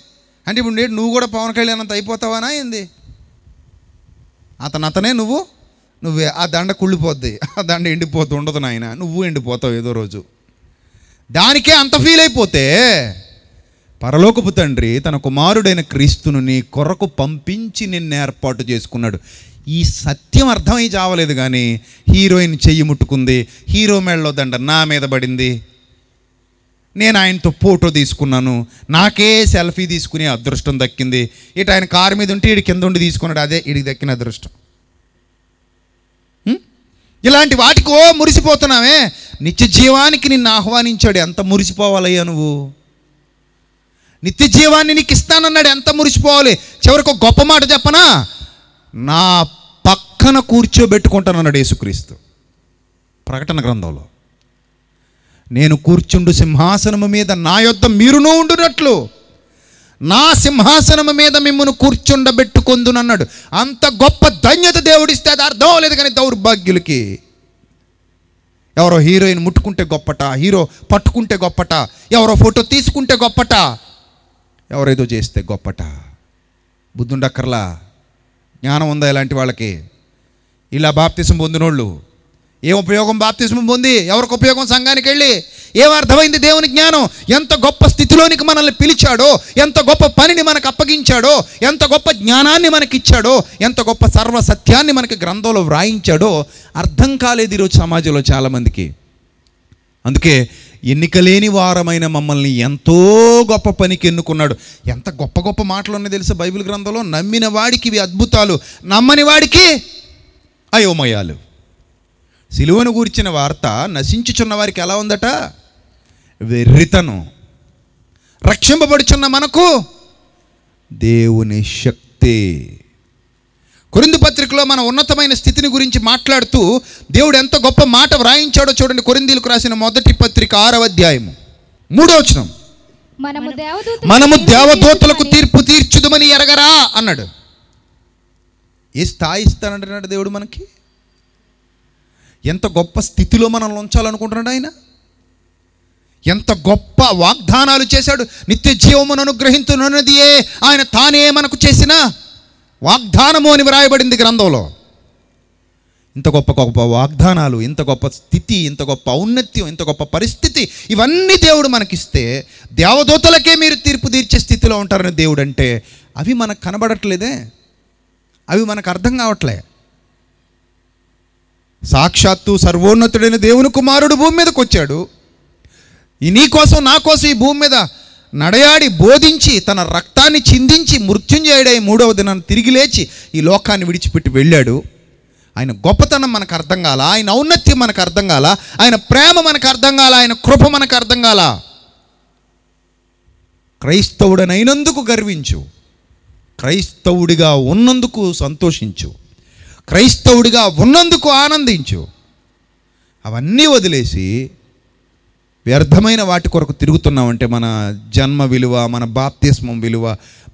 అంటే ఇప్పుడు నువ్వు కూడా పవన్ కళ్యాణ్ అంత అయిపోతావానా ఏంది అతను అతనే నువ్వు నువ్వే ఆ దండ కుళ్ళిపోద్ది ఆ దండ ఎండిపోతు ఉండదు నాయన నువ్వు ఎండిపోతావు ఏదో రోజు దానికే అంత ఫీల్ అయిపోతే పరలోకపు తండ్రి తన కుమారుడైన క్రీస్తును నీ కొరకు పంపించి నిన్ను ఏర్పాటు చేసుకున్నాడు ఈ సత్యం అర్థమై చావలేదు కానీ హీరోయిన్ చెయ్యి ముట్టుకుంది హీరో మేళ్ళలో దండ నా మీద పడింది నేను ఆయనతో ఫోటో తీసుకున్నాను నాకే సెల్ఫీ తీసుకునే అదృష్టం దక్కింది ఇటు ఆయన కారు మీద ఉంటే ఇటు కింద ఉండి తీసుకున్నాడు అదే ఇడికి దక్కిన అదృష్టం ఇలాంటి వాటికి ఓ మురిసిపోతున్నావే నిత్య జీవానికి నిన్ను ఆహ్వానించాడు ఎంత మురిసిపోవాలయ్యా నువ్వు నిత్య జీవాన్ని నీకు ఇస్తానన్నాడు ఎంత మురిసిపోవాలి చివరికి ఒక గొప్ప మాట చెప్పనా నా పక్కన కూర్చోబెట్టుకుంటానన్నాడు యేసుక్రీస్తు ప్రకటన గ్రంథంలో నేను కూర్చుండు సింహాసనము మీద నా యొద్ద మీరును ఉండునట్లు నా సింహాసనము మీద మిమ్మల్ని కూర్చుండబెట్టుకుందునన్నాడు అంత గొప్ప ధన్యత దేవుడిస్తే అది అర్థం లేదు కానీ దౌర్భాగ్యులకి ఎవరో హీరోయిన్ ముట్టుకుంటే గొప్పట హీరో పట్టుకుంటే గొప్పట ఎవరో ఫోటో తీసుకుంటే గొప్పట ఎవరేదో చేస్తే గొప్పట బుద్ధుండక్కర్లా జ్ఞానం ఉందా ఇలాంటి వాళ్ళకి ఇలా బాప్తిసం పొందినోళ్ళు ఏం ఉపయోగం బాప్తిజం పొంది ఎవరికి ఉపయోగం సంఘానికి వెళ్ళి ఏమర్థమైంది దేవుని జ్ఞానం ఎంత గొప్ప స్థితిలోనికి మనల్ని పిలిచాడో ఎంత గొప్ప పనిని మనకు అప్పగించాడో ఎంత గొప్ప జ్ఞానాన్ని మనకిచ్చాడో ఎంత గొప్ప సర్వ సత్యాన్ని మనకి గ్రంథంలో వ్రాయించాడో అర్థం కాలేదు ఈరోజు సమాజంలో చాలామందికి అందుకే ఎన్నికలేని వారమైన మమ్మల్ని ఎంతో గొప్ప పనికి ఎన్నుకున్నాడు ఎంత గొప్ప గొప్ప మాటలు ఉన్నాయి తెలుసు బైబిల్ గ్రంథంలో నమ్మిన వాడికి ఇవి అద్భుతాలు నమ్మని వాడికి అయోమయాలు సిలువను గూర్చిన వార్త నశించుచున్న వారికి ఎలా ఉందట వెర్రితను రక్షింపబడుచున్న మనకు దేవుని శక్తి కొరిందు పత్రికలో మన ఉన్నతమైన స్థితిని గురించి మాట్లాడుతూ దేవుడు ఎంత గొప్ప మాట వ్రాయించాడో చూడండి కొరిందీలకు రాసిన మొదటి పత్రిక ఆరవ అధ్యాయము మూడో వచనం మనము దేవదూతలకు తీర్పు తీర్చుదమని ఎరగరా అన్నాడు ఏ స్థాయి ఇస్తానంటున్నాడు దేవుడు మనకి ఎంత గొప్ప స్థితిలో మనల్ని ఉంచాలనుకుంటున్నాడు ఆయన ఎంత గొప్ప వాగ్దానాలు చేశాడు నిత్య జీవమును ఏ ఆయన తానే మనకు చేసిన వాగ్దానము అని వ్రాయబడింది గ్రంథంలో ఇంత గొప్ప గొప్ప వాగ్దానాలు ఇంత గొప్ప స్థితి ఇంత గొప్ప ఔన్నత్యం ఇంత గొప్ప పరిస్థితి ఇవన్నీ దేవుడు మనకిస్తే దేవదూతలకే మీరు తీర్పు తీర్చే స్థితిలో ఉంటారని దేవుడు అంటే అవి మనకు కనబడట్లేదే అవి మనకు అర్థం కావట్లే సాక్షాత్తు సర్వోన్నతుడైన దేవుని కుమారుడు భూమి మీదకి వచ్చాడు నీ కోసం నా కోసం ఈ భూమి మీద నడయాడి బోధించి తన రక్తాన్ని చిందించి మృత్యుంజయుడై మూడవ దినాన్ని తిరిగి లేచి ఈ లోకాన్ని విడిచిపెట్టి వెళ్ళాడు ఆయన గొప్పతనం మనకు అర్థం కాల ఆయన ఔన్నత్యం మనకు అర్థం కాల ఆయన ప్రేమ మనకు అర్థం కాల ఆయన కృప మనకు అర్థం కాల క్రైస్తవుడనైనందుకు గర్వించు క్రైస్తవుడిగా ఉన్నందుకు సంతోషించు క్రైస్తవుడిగా ఉన్నందుకు ఆనందించు అవన్నీ వదిలేసి వ్యర్థమైన వాటి కొరకు తిరుగుతున్నామంటే మన జన్మ విలువ మన బాప్తిస్మం విలువ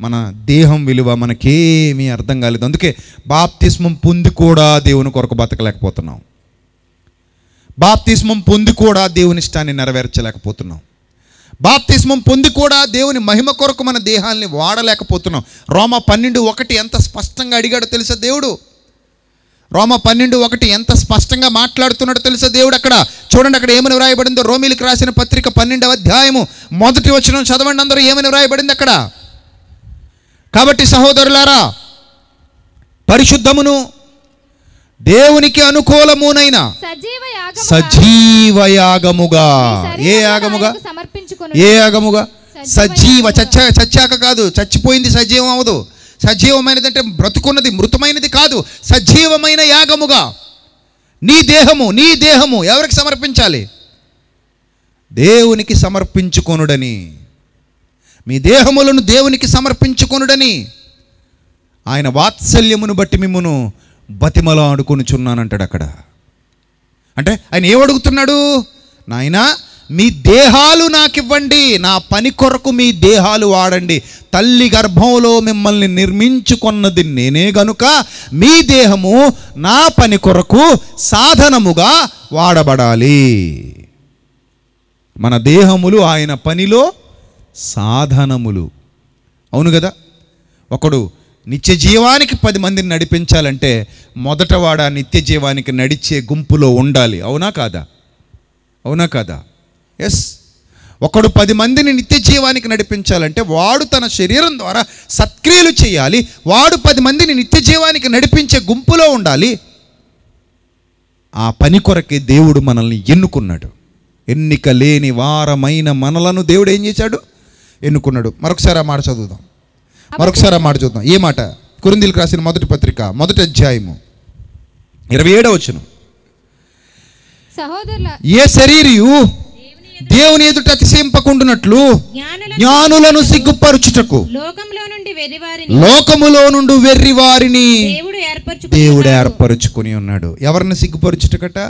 మన దేహం విలువ మనకేమీ అర్థం కాలేదు అందుకే బాప్తిస్మం పొంది కూడా దేవుని కొరకు బతకలేకపోతున్నాం బాప్తిస్మం పొంది కూడా దేవుని ఇష్టాన్ని నెరవేర్చలేకపోతున్నాం బాప్తిస్మం పొంది కూడా దేవుని మహిమ కొరకు మన దేహాల్ని వాడలేకపోతున్నాం రోమ పన్నెండు ఒకటి ఎంత స్పష్టంగా అడిగాడో తెలుసా దేవుడు రోమ పన్నెండు ఒకటి ఎంత స్పష్టంగా మాట్లాడుతున్నాడో తెలుసా దేవుడు అక్కడ చూడండి అక్కడ ఏమని వ్రాయబడిందో రోమిలికి రాసిన పత్రిక పన్నెండవ అధ్యాయము మొదటి వచ్చిన చదవండి అందరూ ఏమని వ్రాయబడింది అక్కడ కాబట్టి సహోదరులారా పరిశుద్ధమును దేవునికి అనుకూలమునైన సజీవ యాగముగా ఏ యాగముగా ఏ యాగముగా సజీవ చచ్చా చచ్చాక కాదు చచ్చిపోయింది సజీవం అవదు సజీవమైనది అంటే బ్రతుకున్నది మృతమైనది కాదు సజీవమైన యాగముగా నీ దేహము నీ దేహము ఎవరికి సమర్పించాలి దేవునికి సమర్పించుకొనుడని మీ దేహములను దేవునికి సమర్పించుకొనుడని ఆయన వాత్సల్యమును బట్టి మిమ్మును చున్నానంటాడు అక్కడ అంటే ఆయన ఏమడుగుతున్నాడు నాయనా మీ దేహాలు నాకు ఇవ్వండి నా పని కొరకు మీ దేహాలు వాడండి తల్లి గర్భంలో మిమ్మల్ని నిర్మించుకున్నది నేనే గనుక మీ దేహము నా పని కొరకు సాధనముగా వాడబడాలి మన దేహములు ఆయన పనిలో సాధనములు అవును కదా ఒకడు నిత్య జీవానికి పది మందిని నడిపించాలంటే మొదటవాడ నిత్య జీవానికి నడిచే గుంపులో ఉండాలి అవునా కాదా అవునా కాదా ఎస్ ఒకడు పది మందిని నిత్య జీవానికి నడిపించాలంటే వాడు తన శరీరం ద్వారా సత్క్రియలు చేయాలి వాడు పది మందిని నిత్య జీవానికి నడిపించే గుంపులో ఉండాలి ఆ పని కొరకే దేవుడు మనల్ని ఎన్నుకున్నాడు ఎన్నిక లేని వారమైన మనలను దేవుడు ఏం చేశాడు ఎన్నుకున్నాడు మరొకసారి ఆ మాట చదువుదాం మరొకసారి ఆ మాట చూద్దాం ఏ మాట కురిందీలకు రాసిన మొదటి పత్రిక మొదటి అధ్యాయము ఇరవై ఏడవచ్చును సహోదరు ఏ శరీరియు దేవుని ఎదుట అతిశయింపకుండునట్లు జ్ఞానులను సిగ్గుపరుచుటకు లోకములో నుండి వెర్రి వారిని దేవుడు ఏర్పరుచుకుని ఉన్నాడు ఎవరిని సిగ్గుపరుచుటకట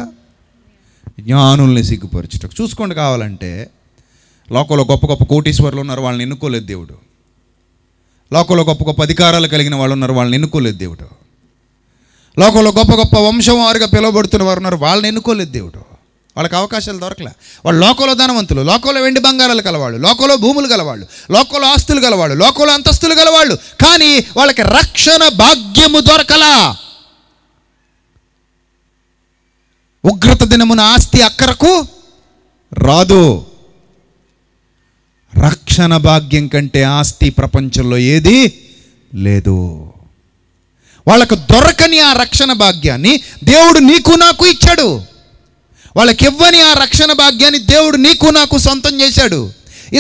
జ్ఞానుల్ని సిగ్గుపరుచుటకు చూసుకోండి కావాలంటే లోకంలో గొప్ప గొప్ప కోటీశ్వరులు ఉన్నారు వాళ్ళని ఎన్నుకోలేదు దేవుడు లోకంలో గొప్ప గొప్ప అధికారాలు కలిగిన వాళ్ళు ఉన్నారు వాళ్ళని ఎన్నుకోలేదు దేవుడు లోకంలో గొప్ప గొప్ప వంశం వారుగా పిలువబడుతున్న వారు ఉన్నారు వాళ్ళని ఎన్నుకోలేదు దేవుడు వాళ్ళకి అవకాశాలు దొరకలే వాళ్ళు లోకంలో ధనవంతులు లోకంలో వెండి బంగారాలు గలవాళ్ళు లోకంలో భూములు గలవాళ్ళు లోకంలో ఆస్తులు గలవాళ్ళు లోకంలో అంతస్తులు గలవాళ్ళు కానీ వాళ్ళకి రక్షణ భాగ్యము దొరకలా ఉగ్రత దినమున ఆస్తి అక్కరకు రాదు రక్షణ భాగ్యం కంటే ఆస్తి ప్రపంచంలో ఏది లేదు వాళ్ళకు దొరకని ఆ రక్షణ భాగ్యాన్ని దేవుడు నీకు నాకు ఇచ్చాడు వాళ్ళకి ఇవ్వని ఆ రక్షణ భాగ్యాన్ని దేవుడు నీకు నాకు సొంతం చేశాడు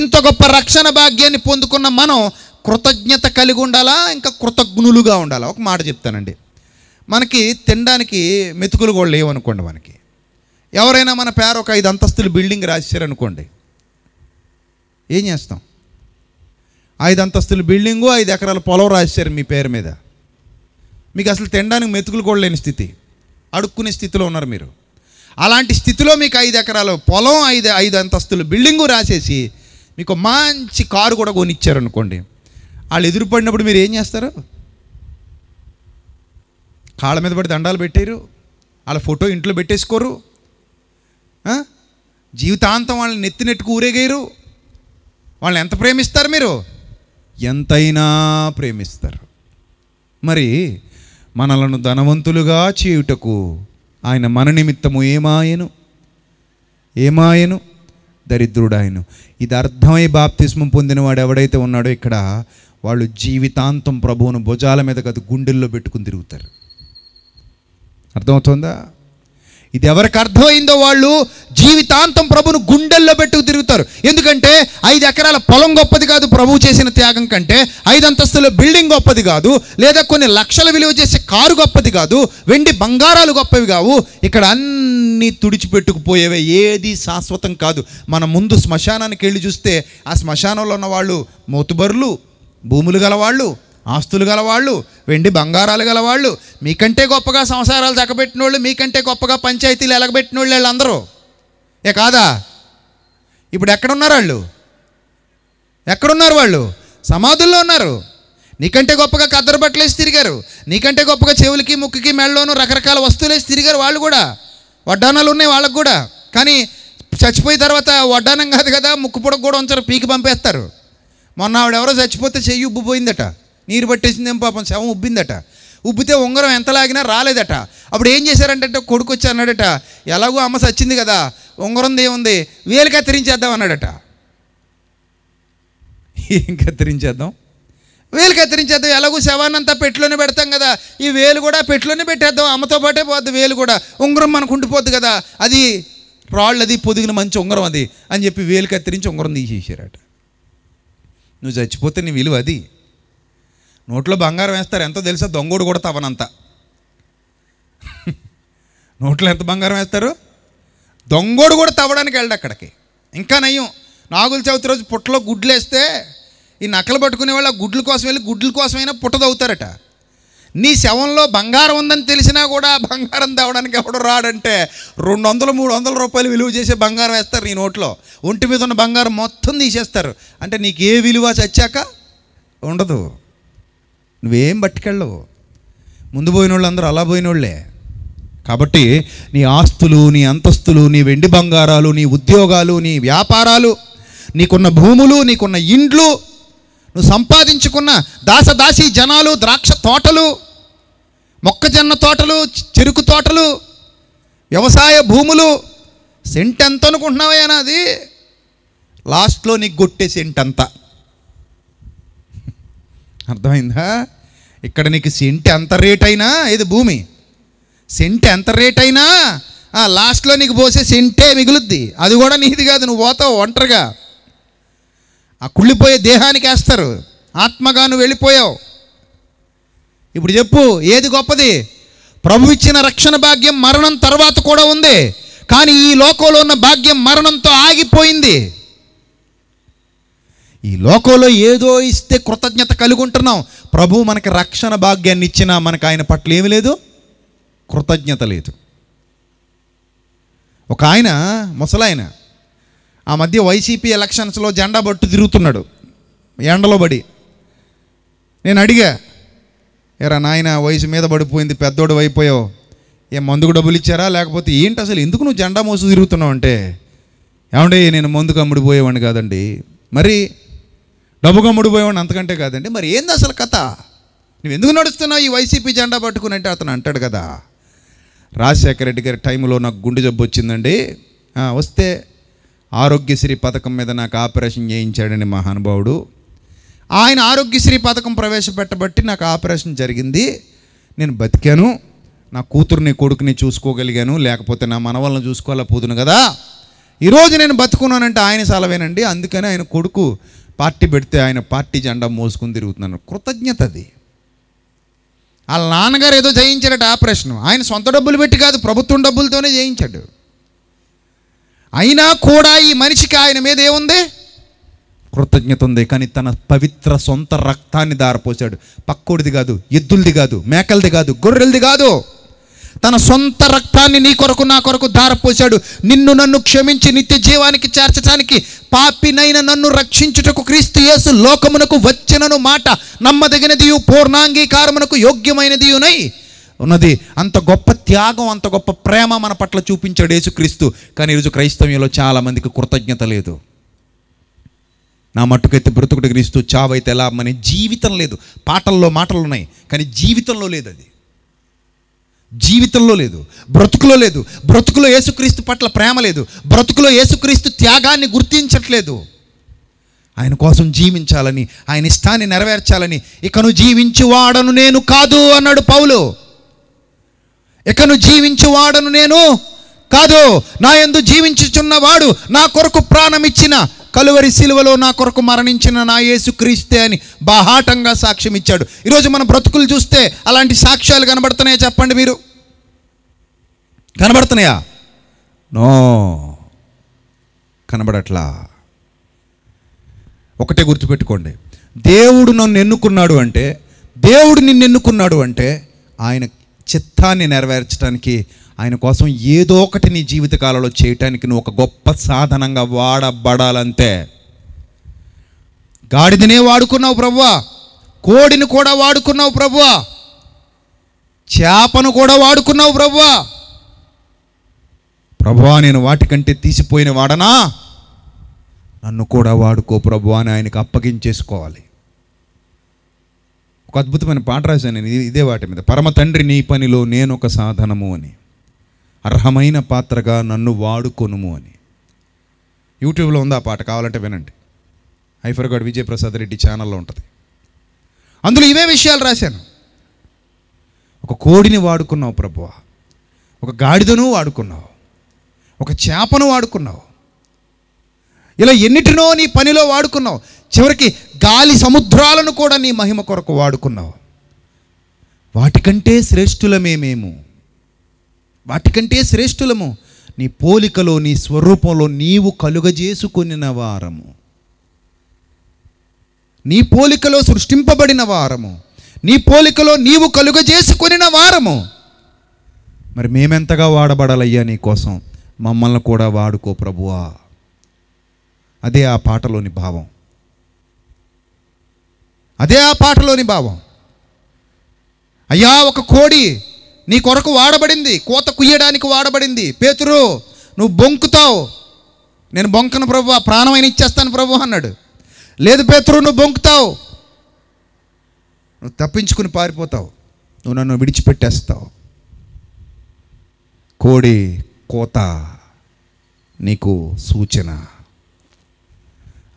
ఇంత గొప్ప రక్షణ భాగ్యాన్ని పొందుకున్న మనం కృతజ్ఞత కలిగి ఉండాలా ఇంకా కృతజ్ఞులుగా ఉండాలా ఒక మాట చెప్తానండి మనకి తినడానికి మెతుకులు కూడా లేవనుకోండి మనకి ఎవరైనా మన పేరు ఒక ఐదు అంతస్తులు బిల్డింగ్ రాశారనుకోండి ఏం చేస్తాం ఐదు అంతస్తులు బిల్డింగు ఐదు ఎకరాల పొలం రాశారు మీ పేరు మీద మీకు అసలు తినడానికి మెతుకులు కూడా లేని స్థితి అడుక్కునే స్థితిలో ఉన్నారు మీరు అలాంటి స్థితిలో మీకు ఐదు ఎకరాలు పొలం ఐదు ఐదు అంతస్తులు బిల్డింగు రాసేసి మీకు మంచి కారు కూడా కొనిచ్చారు అనుకోండి వాళ్ళు ఎదురుపడినప్పుడు మీరు ఏం చేస్తారు కాళ్ళ మీద పడి దండాలు పెట్టారు వాళ్ళ ఫోటో ఇంట్లో పెట్టేసుకోరు జీవితాంతం వాళ్ళని నెత్తినెట్టుకు ఊరేగేయరు వాళ్ళని ఎంత ప్రేమిస్తారు మీరు ఎంతైనా ప్రేమిస్తారు మరి మనలను ధనవంతులుగా చేయుటకు ఆయన మన నిమిత్తము ఏమాయను ఏమాయను దరిద్రుడాయను ఇది అర్థమై బాప్తిస్మం పొందిన వాడు ఎవడైతే ఉన్నాడో ఇక్కడ వాళ్ళు జీవితాంతం ప్రభువును భుజాల మీద కదా గుండెల్లో పెట్టుకుని తిరుగుతారు అర్థమవుతుందా ఇది ఎవరికి అర్థమైందో వాళ్ళు జీవితాంతం ప్రభును గుండెల్లో పెట్టుకు తిరుగుతారు ఎందుకంటే ఐదు ఎకరాల పొలం గొప్పది కాదు ప్రభువు చేసిన త్యాగం కంటే ఐదు అంతస్తుల బిల్డింగ్ గొప్పది కాదు లేదా కొన్ని లక్షల విలువ చేసే కారు గొప్పది కాదు వెండి బంగారాలు గొప్పవి కావు ఇక్కడ అన్నీ తుడిచిపెట్టుకుపోయేవే ఏది శాశ్వతం కాదు మన ముందు శ్మశానానికి వెళ్ళి చూస్తే ఆ శ్మశానంలో ఉన్న వాళ్ళు మోతుబరులు భూములు గలవాళ్ళు ఆస్తులు గలవాళ్ళు వెండి బంగారాలు గలవాళ్ళు మీకంటే గొప్పగా సంసారాలు దక్కబెట్టిన వాళ్ళు మీకంటే గొప్పగా పంచాయతీలు ఎలగబెట్టిన వాళ్ళు వీళ్ళందరూ ఏ కాదా ఇప్పుడు ఎక్కడున్నారు వాళ్ళు ఎక్కడున్నారు వాళ్ళు సమాధుల్లో ఉన్నారు నీకంటే గొప్పగా కద్దరు బట్టలు వేసి తిరిగారు నీకంటే గొప్పగా చెవులకి ముక్కుకి మెళ్ళలోనూ రకరకాల వస్తువులు వేసి తిరిగారు వాళ్ళు కూడా వడ్డానాలు ఉన్నాయి వాళ్ళకు కూడా కానీ చచ్చిపోయిన తర్వాత వడ్డానం కాదు కదా ముక్కు పొడకు కూడా ఉంచారు పీకి పంపేస్తారు మొన్న ఆవిడెవరో చచ్చిపోతే చెయ్యి ఉబ్బు పోయిందట నీరు పట్టేసిందేం పాపం శవం ఉబ్బిందట ఉబ్బితే ఉంగరం ఎంత లాగినా రాలేదట అప్పుడు ఏం చేశారంటే కొడుకు వచ్చి అన్నాడట ఎలాగో అమ్మ సచ్చింది కదా ఉంగరం ఏముంది వేలు కత్తిరించేద్దాం అన్నాడట ఏం కత్తిరించేద్దాం వేలు కత్తిరించేద్దాం ఎలాగో శవాన్నంతా పెట్టులోనే పెడతాం కదా ఈ వేలు కూడా పెట్టులోనే పెట్టేద్దాం అమ్మతో పాటే పోద్ది వేలు కూడా ఉంగరం మనకు ఉండిపోద్ది కదా అది రాళ్ళు అది పొదిగిన మంచి ఉంగరం అది అని చెప్పి వేలు కత్తిరించి ఉంగరం తీసేసారట నువ్వు చచ్చిపోతే నీ విలువ అది నోట్లో బంగారం వేస్తారు ఎంతో తెలుసా దొంగోడు కూడా తవ్వనంత నోట్లో ఎంత బంగారం వేస్తారు దొంగోడు కూడా తవ్వడానికి వెళ్ళడు అక్కడికి ఇంకా నయ్యం నాగుల చవితి రోజు పుట్టలో గుడ్లు వేస్తే ఈ నకలు పట్టుకునే వాళ్ళు ఆ గుడ్ల కోసం వెళ్ళి గుడ్ల కోసమైనా పుట్టదవుతారట నీ శవంలో బంగారం ఉందని తెలిసినా కూడా బంగారం తేవడానికి ఎవడు రాడంటే రెండు వందలు మూడు వందల రూపాయలు విలువ చేసే బంగారం వేస్తారు నీ నోట్లో ఒంటి మీద ఉన్న బంగారం మొత్తం తీసేస్తారు అంటే నీకు ఏ విలువ చచ్చాక ఉండదు నువ్వేం పట్టుకెళ్ళవు ముందు పోయిన వాళ్ళు అందరూ అలా పోయిన వాళ్ళే కాబట్టి నీ ఆస్తులు నీ అంతస్తులు నీ వెండి బంగారాలు నీ ఉద్యోగాలు నీ వ్యాపారాలు నీకున్న భూములు నీకున్న ఇండ్లు నువ్వు సంపాదించుకున్న దాసదాసి జనాలు ద్రాక్ష తోటలు మొక్కజొన్న తోటలు చెరుకు తోటలు వ్యవసాయ భూములు సెంట్ ఎంత అనుకుంటున్నావయ్యానా అది లాస్ట్లో నీకు కొట్టే సెంట్ అంతా అర్థమైందా ఇక్కడ నీకు సెంట్ ఎంత రేట్ అయినా ఇది భూమి సెంట్ ఎంత రేట్ అయినా లాస్ట్లో నీకు పోసే సెంటే మిగులుద్ది అది కూడా నీది కాదు నువ్వు పోతావు ఒంటరిగా ఆ కుళ్ళిపోయే దేహానికి వేస్తారు ఆత్మగా నువ్వు వెళ్ళిపోయావు ఇప్పుడు చెప్పు ఏది గొప్పది ప్రభు ఇచ్చిన రక్షణ భాగ్యం మరణం తర్వాత కూడా ఉంది కానీ ఈ లోకంలో ఉన్న భాగ్యం మరణంతో ఆగిపోయింది ఈ లోకంలో ఏదో ఇస్తే కృతజ్ఞత కలిగి ఉంటున్నాం ప్రభు మనకి రక్షణ భాగ్యాన్ని ఇచ్చినా మనకు ఆయన పట్ల ఏమి లేదు కృతజ్ఞత లేదు ఒక ఆయన ముసలాయన ఆ మధ్య వైసీపీ ఎలక్షన్స్లో జెండా పట్టు తిరుగుతున్నాడు ఎండలో పడి నేను అడిగా ఎరా నాయన వయసు మీద పడిపోయింది పెద్దోడు అయిపోయావు ఏ మందుకు డబ్బులు ఇచ్చారా లేకపోతే ఏంటి అసలు ఎందుకు నువ్వు జెండా మోసు తిరుగుతున్నావు అంటే ఏమండి నేను మందుకు అమ్ముడిపోయేవాడిని కాదండి మరి డబ్బుగా ముడిపోయేవాడిని అంతకంటే కాదండి మరి ఏంది అసలు కథ నువ్వు ఎందుకు నడుస్తున్నావు ఈ వైసీపీ జెండా పట్టుకుని అంటే అతను అంటాడు కదా రాజశేఖర రెడ్డి గారి టైంలో నాకు గుండె జబ్బు వచ్చిందండి వస్తే ఆరోగ్యశ్రీ పథకం మీద నాకు ఆపరేషన్ చేయించాడని మహానుభావుడు ఆయన ఆరోగ్యశ్రీ పథకం ప్రవేశపెట్టబట్టి నాకు ఆపరేషన్ జరిగింది నేను బతికాను నా కూతుర్ని కొడుకుని చూసుకోగలిగాను లేకపోతే నా మనవలను చూసుకోవాలా పోదును కదా ఈరోజు నేను బతుకున్నానంటే ఆయన సెలవేనండి అందుకని ఆయన కొడుకు పార్టీ పెడితే ఆయన పార్టీ జెండా మోసుకుని తిరుగుతున్నాను కృతజ్ఞత అది వాళ్ళ నాన్నగారు ఏదో చేయించారట ఆపరేషన్ ఆయన సొంత డబ్బులు పెట్టి కాదు ప్రభుత్వం డబ్బులతోనే చేయించాడు అయినా కూడా ఈ మనిషికి ఆయన మీద ఏముంది కృతజ్ఞత ఉంది కానీ తన పవిత్ర సొంత రక్తాన్ని దారపోశాడు పక్కోడిది కాదు ఎద్దులది కాదు మేకలది కాదు గొర్రెలది కాదు తన సొంత రక్తాన్ని నీ కొరకు నా కొరకు ధారపోశాడు నిన్ను నన్ను క్షమించి నిత్య జీవానికి చేర్చడానికి పాపినైన నన్ను రక్షించుటకు క్రీస్తు యేసు లోకమునకు వచ్చినను మాట నమ్మదగినదియు పూర్ణాంగీకారమునకు ఉన్నాయి ఉన్నది అంత గొప్ప త్యాగం అంత గొప్ప ప్రేమ మన పట్ల చూపించాడు యేసుక్రీస్తు కానీ ఈరోజు క్రైస్తవ్యంలో చాలామందికి కృతజ్ఞత లేదు నా మట్టుకైతే బ్రతుకుడు క్రీస్తు చావైతే ఎలా అమ్మని జీవితం లేదు పాటల్లో మాటలు ఉన్నాయి కానీ జీవితంలో లేదు అది జీవితంలో లేదు బ్రతుకులో లేదు బ్రతుకులో యేసుక్రీస్తు పట్ల ప్రేమ లేదు బ్రతుకులో యేసుక్రీస్తు త్యాగాన్ని గుర్తించట్లేదు ఆయన కోసం జీవించాలని ఆయన ఇష్టాన్ని నెరవేర్చాలని ఇకను జీవించువాడను నేను కాదు అన్నాడు పౌలు ఇకను జీవించువాడను నేను కాదు నా ఎందు జీవించుచున్నవాడు నా కొరకు ప్రాణమిచ్చిన కలువరి శిలువలో నా కొరకు మరణించిన నా యేసు క్రీస్తే అని బాహాటంగా సాక్ష్యం ఇచ్చాడు ఈరోజు మన బ్రతుకులు చూస్తే అలాంటి సాక్ష్యాలు కనబడుతున్నాయా చెప్పండి మీరు కనబడుతున్నాయా నో కనబడట్లా ఒకటే గుర్తుపెట్టుకోండి దేవుడు నన్ను ఎన్నుకున్నాడు అంటే దేవుడు నిన్ను ఎన్నుకున్నాడు అంటే ఆయన చిత్తాన్ని నెరవేర్చడానికి ఆయన కోసం ఏదో ఒకటి నీ జీవితకాలంలో చేయటానికి నువ్వు ఒక గొప్ప సాధనంగా వాడబడాలంతే గాడిదనే వాడుకున్నావు ప్రవ్వా కోడిని కూడా వాడుకున్నావు ప్రవ్వా చేపను కూడా వాడుకున్నావు ప్రవ్వా ప్రభువా నేను వాటికంటే తీసిపోయిన వాడనా నన్ను కూడా వాడుకో ప్రభు అని ఆయనకు అప్పగించేసుకోవాలి ఒక అద్భుతమైన పాట రాశాను నేను ఇదే వాటి మీద పరమ తండ్రి నీ పనిలో నేను ఒక సాధనము అని అర్హమైన పాత్రగా నన్ను వాడుకొనుము అని యూట్యూబ్లో ఉంది ఆ పాట కావాలంటే వినండి ఐఫర్గాడ్ విజయప్రసాద్ రెడ్డి ఛానల్లో ఉంటుంది అందులో ఇవే విషయాలు రాశాను ఒక కోడిని వాడుకున్నావు ప్రభువ ఒక గాడిదను వాడుకున్నావు ఒక చేపను వాడుకున్నావు ఇలా ఎన్నిటినో నీ పనిలో వాడుకున్నావు చివరికి గాలి సముద్రాలను కూడా నీ మహిమ కొరకు వాడుకున్నావు వాటికంటే శ్రేష్ఠులమే మేము వాటికంటే శ్రేష్ఠులము నీ పోలికలో నీ స్వరూపంలో నీవు కలుగజేసుకుని వారము నీ పోలికలో సృష్టింపబడిన వారము నీ పోలికలో నీవు కలుగజేసుకుని వారము మరి మేమెంతగా వాడబడాలయ్యా నీకోసం మమ్మల్ని కూడా వాడుకో ప్రభువా అదే ఆ పాటలోని భావం అదే ఆ పాటలోని భావం అయ్యా ఒక కోడి నీ కొరకు వాడబడింది కోత కుయ్యడానికి వాడబడింది పేతురు నువ్వు బొంకుతావు నేను బొంకను ప్రభు ప్రాణమైన ఇచ్చేస్తాను ప్రభు అన్నాడు లేదు పేతురు నువ్వు బొంకుతావు నువ్వు తప్పించుకుని పారిపోతావు నువ్వు నన్ను విడిచిపెట్టేస్తావు కోడి కోత నీకు సూచన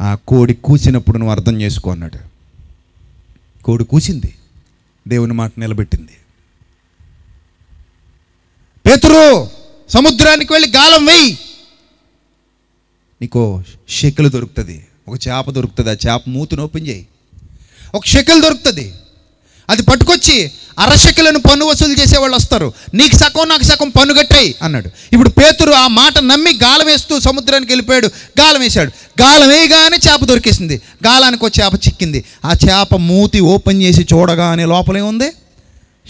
ఆ కోడి కూసినప్పుడు నువ్వు అర్థం చేసుకో అన్నాడు కోడి కూసింది దేవుని మాట నిలబెట్టింది పేతురు సముద్రానికి వెళ్ళి గాలం వేయి నీకు షెక్కలు దొరుకుతుంది ఒక చేప దొరుకుతుంది ఆ చేప మూతిని ఓపెన్ చేయి ఒక షెక్కలు దొరుకుతుంది అది పట్టుకొచ్చి అరశకులను పన్ను వసూలు చేసేవాళ్ళు వస్తారు నీకు సగం నాకు సగం పన్ను కట్టాయి అన్నాడు ఇప్పుడు పేతురు ఆ మాట నమ్మి గాలం వేస్తూ సముద్రానికి వెళ్ళిపోయాడు గాలం వేశాడు గాలం వేయగానే చేప దొరికేసింది గాలానికి ఒక చేప చిక్కింది ఆ చేప మూతి ఓపెన్ చేసి చూడగానే లోపలే ఉంది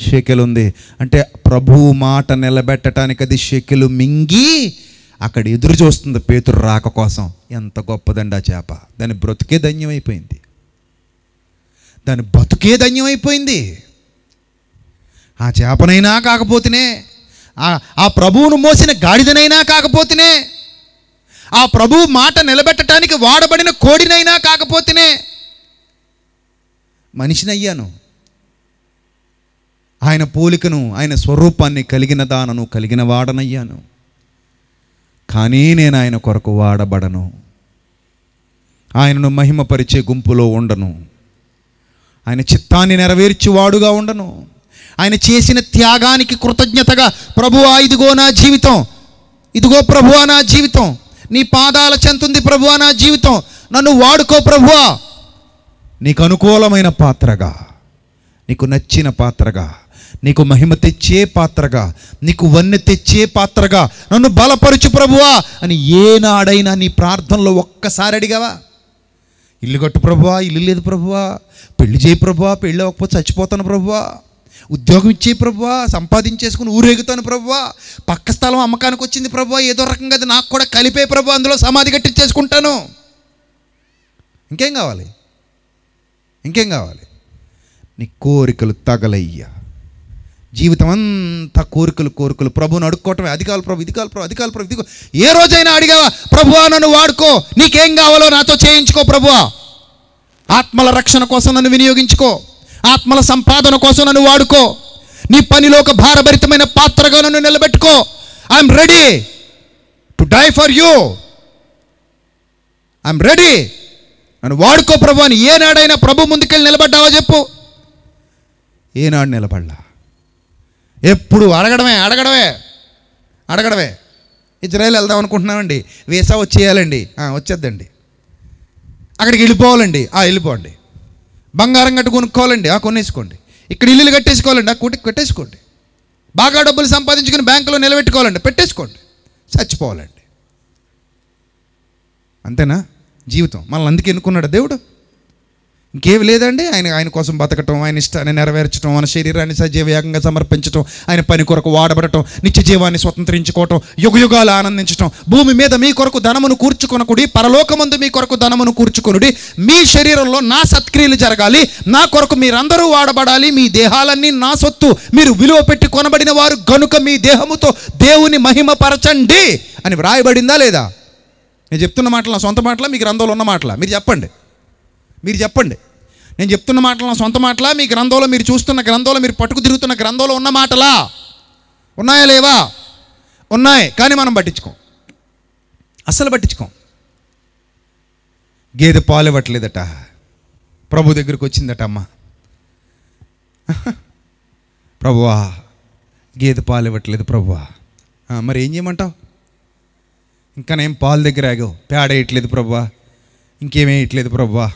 షెకెల్ ఉంది అంటే ప్రభువు మాట నిలబెట్టడానికి అది షెకెలు మింగి అక్కడ ఎదురు చూస్తుంది పేతురు రాక కోసం ఎంత గొప్పదండి ఆ చేప దాని బ్రతుకే ధన్యమైపోయింది దాని బతుకే ధన్యమైపోయింది ఆ చేపనైనా కాకపోతేనే ఆ ప్రభువును మోసిన గాడిదనైనా కాకపోతేనే ఆ ప్రభు మాట నిలబెట్టడానికి వాడబడిన కోడినైనా కాకపోతేనే మనిషినయ్యాను ఆయన పోలికను ఆయన స్వరూపాన్ని కలిగిన దానను కలిగిన వాడనయ్యాను కానీ నేను ఆయన కొరకు వాడబడను ఆయనను మహిమపరిచే గుంపులో ఉండను ఆయన చిత్తాన్ని వాడుగా ఉండను ఆయన చేసిన త్యాగానికి కృతజ్ఞతగా ప్రభువా ఇదిగో నా జీవితం ఇదిగో ప్రభువా నా జీవితం నీ పాదాల చెంతుంది ప్రభువా నా జీవితం నన్ను వాడుకో ప్రభువా నీకు అనుకూలమైన పాత్రగా నీకు నచ్చిన పాత్రగా నీకు మహిమ తెచ్చే పాత్రగా నీకు వన్నె తెచ్చే పాత్రగా నన్ను బలపరుచు ప్రభువా అని ఏనాడైనా నీ ప్రార్థనలో ఒక్కసారి అడిగావా ఇల్లు కట్టు ప్రభువా ఇల్లు లేదు ప్రభువా పెళ్లి చేయి ప్రభువా పెళ్ళి అవ్వకపోతే చచ్చిపోతాను ప్రభువా ఉద్యోగం ఇచ్చే ప్రభువా సంపాదించేసుకుని ఊరేగుతాను ప్రభువా పక్క స్థలం అమ్మకానికి వచ్చింది ప్రభువా ఏదో రకంగా అది నాకు కూడా కలిపే ప్రభు అందులో సమాధి కట్టించేసుకుంటాను ఇంకేం కావాలి ఇంకేం కావాలి నీ కోరికలు తగలయ్యా జీవితం అంతా కోరికలు కోరికలు ప్రభుని అడుక్కోవటం అధికాల ప్రభు ఇదికాల ప్రభు అధికాల ప్రభు ఇదిగో ఏ రోజైనా అడిగావా ప్రభువా నన్ను వాడుకో నీకేం కావాలో నాతో చేయించుకో ప్రభువా ఆత్మల రక్షణ కోసం నన్ను వినియోగించుకో ఆత్మల సంపాదన కోసం నన్ను వాడుకో నీ పనిలో ఒక భారభరితమైన పాత్రగా నన్ను నిలబెట్టుకో I'm ready to die for you I'm ready నన్ను వాడుకో ప్రభు అని ఏనాడైనా ప్రభు ముందుకెళ్ళి నిలబడ్డావా చెప్పు ఏనాడు నిలబడ్డా ఎప్పుడు అడగడమే అడగడమే ఇజ్రాయల్ వెళ్దాం అనుకుంటున్నామండి వీసా వచ్చేయాలండి వచ్చేద్దండి అక్కడికి వెళ్ళిపోవాలండి వెళ్ళిపోండి బంగారం కట్టు కొనుక్కోవాలండి కొనేసుకోండి ఇక్కడ ఇల్లు కట్టేసుకోవాలండి ఆ కూటికి కట్టేసుకోండి బాగా డబ్బులు సంపాదించుకుని బ్యాంకులో నిలబెట్టుకోవాలండి పెట్టేసుకోండి చచ్చిపోవాలండి అంతేనా జీవితం మనల్ని అందుకే ఎన్నుకున్నాడు దేవుడు ఇంకేం లేదండి ఆయన ఆయన కోసం బతకటం ఆయన ఇష్టాన్ని నెరవేర్చడం మన శరీరాన్ని సజీవయాగంగా సమర్పించడం ఆయన పని కొరకు వాడబడటం నిత్య జీవాన్ని స్వతంత్రించుకోవటం యుగయుగాలు ఆనందించటం భూమి మీద మీ కొరకు ధనమును కూర్చుకొనకుడి పరలోకమందు మీ కొరకు ధనమును కూర్చుకొనుడి మీ శరీరంలో నా సత్క్రియలు జరగాలి నా కొరకు మీరందరూ వాడబడాలి మీ దేహాలన్నీ నా సొత్తు మీరు విలువ పెట్టి కొనబడిన వారు గనుక మీ దేహముతో దేవుని మహిమపరచండి అని వ్రాయబడిందా లేదా నేను చెప్తున్న మాటల సొంత మాటల మీకు గ్రంథంలో ఉన్న మాటల మీరు చెప్పండి మీరు చెప్పండి నేను చెప్తున్న మాటల సొంత మాటలా మీ గ్రంథంలో మీరు చూస్తున్న గ్రంథంలో మీరు పట్టుకు తిరుగుతున్న గ్రంథంలో ఉన్న మాటలా ఉన్నాయా లేవా ఉన్నాయి కానీ మనం పట్టించుకోం అస్సలు పట్టించుకోం గేదె పాలు ఇవ్వట్లేదట ప్రభు దగ్గరికి వచ్చిందట అమ్మ [LAUGHS] ప్రభువా గేదె పాలు ఇవ్వట్లేదు ప్రభువా మరి ఏం చేయమంటావు ఇంకా నేను పాలు దగ్గర ఆగావు పేడ వేయట్లేదు ప్రభువా ఇంకేమేయట్లేదు ప్రభువా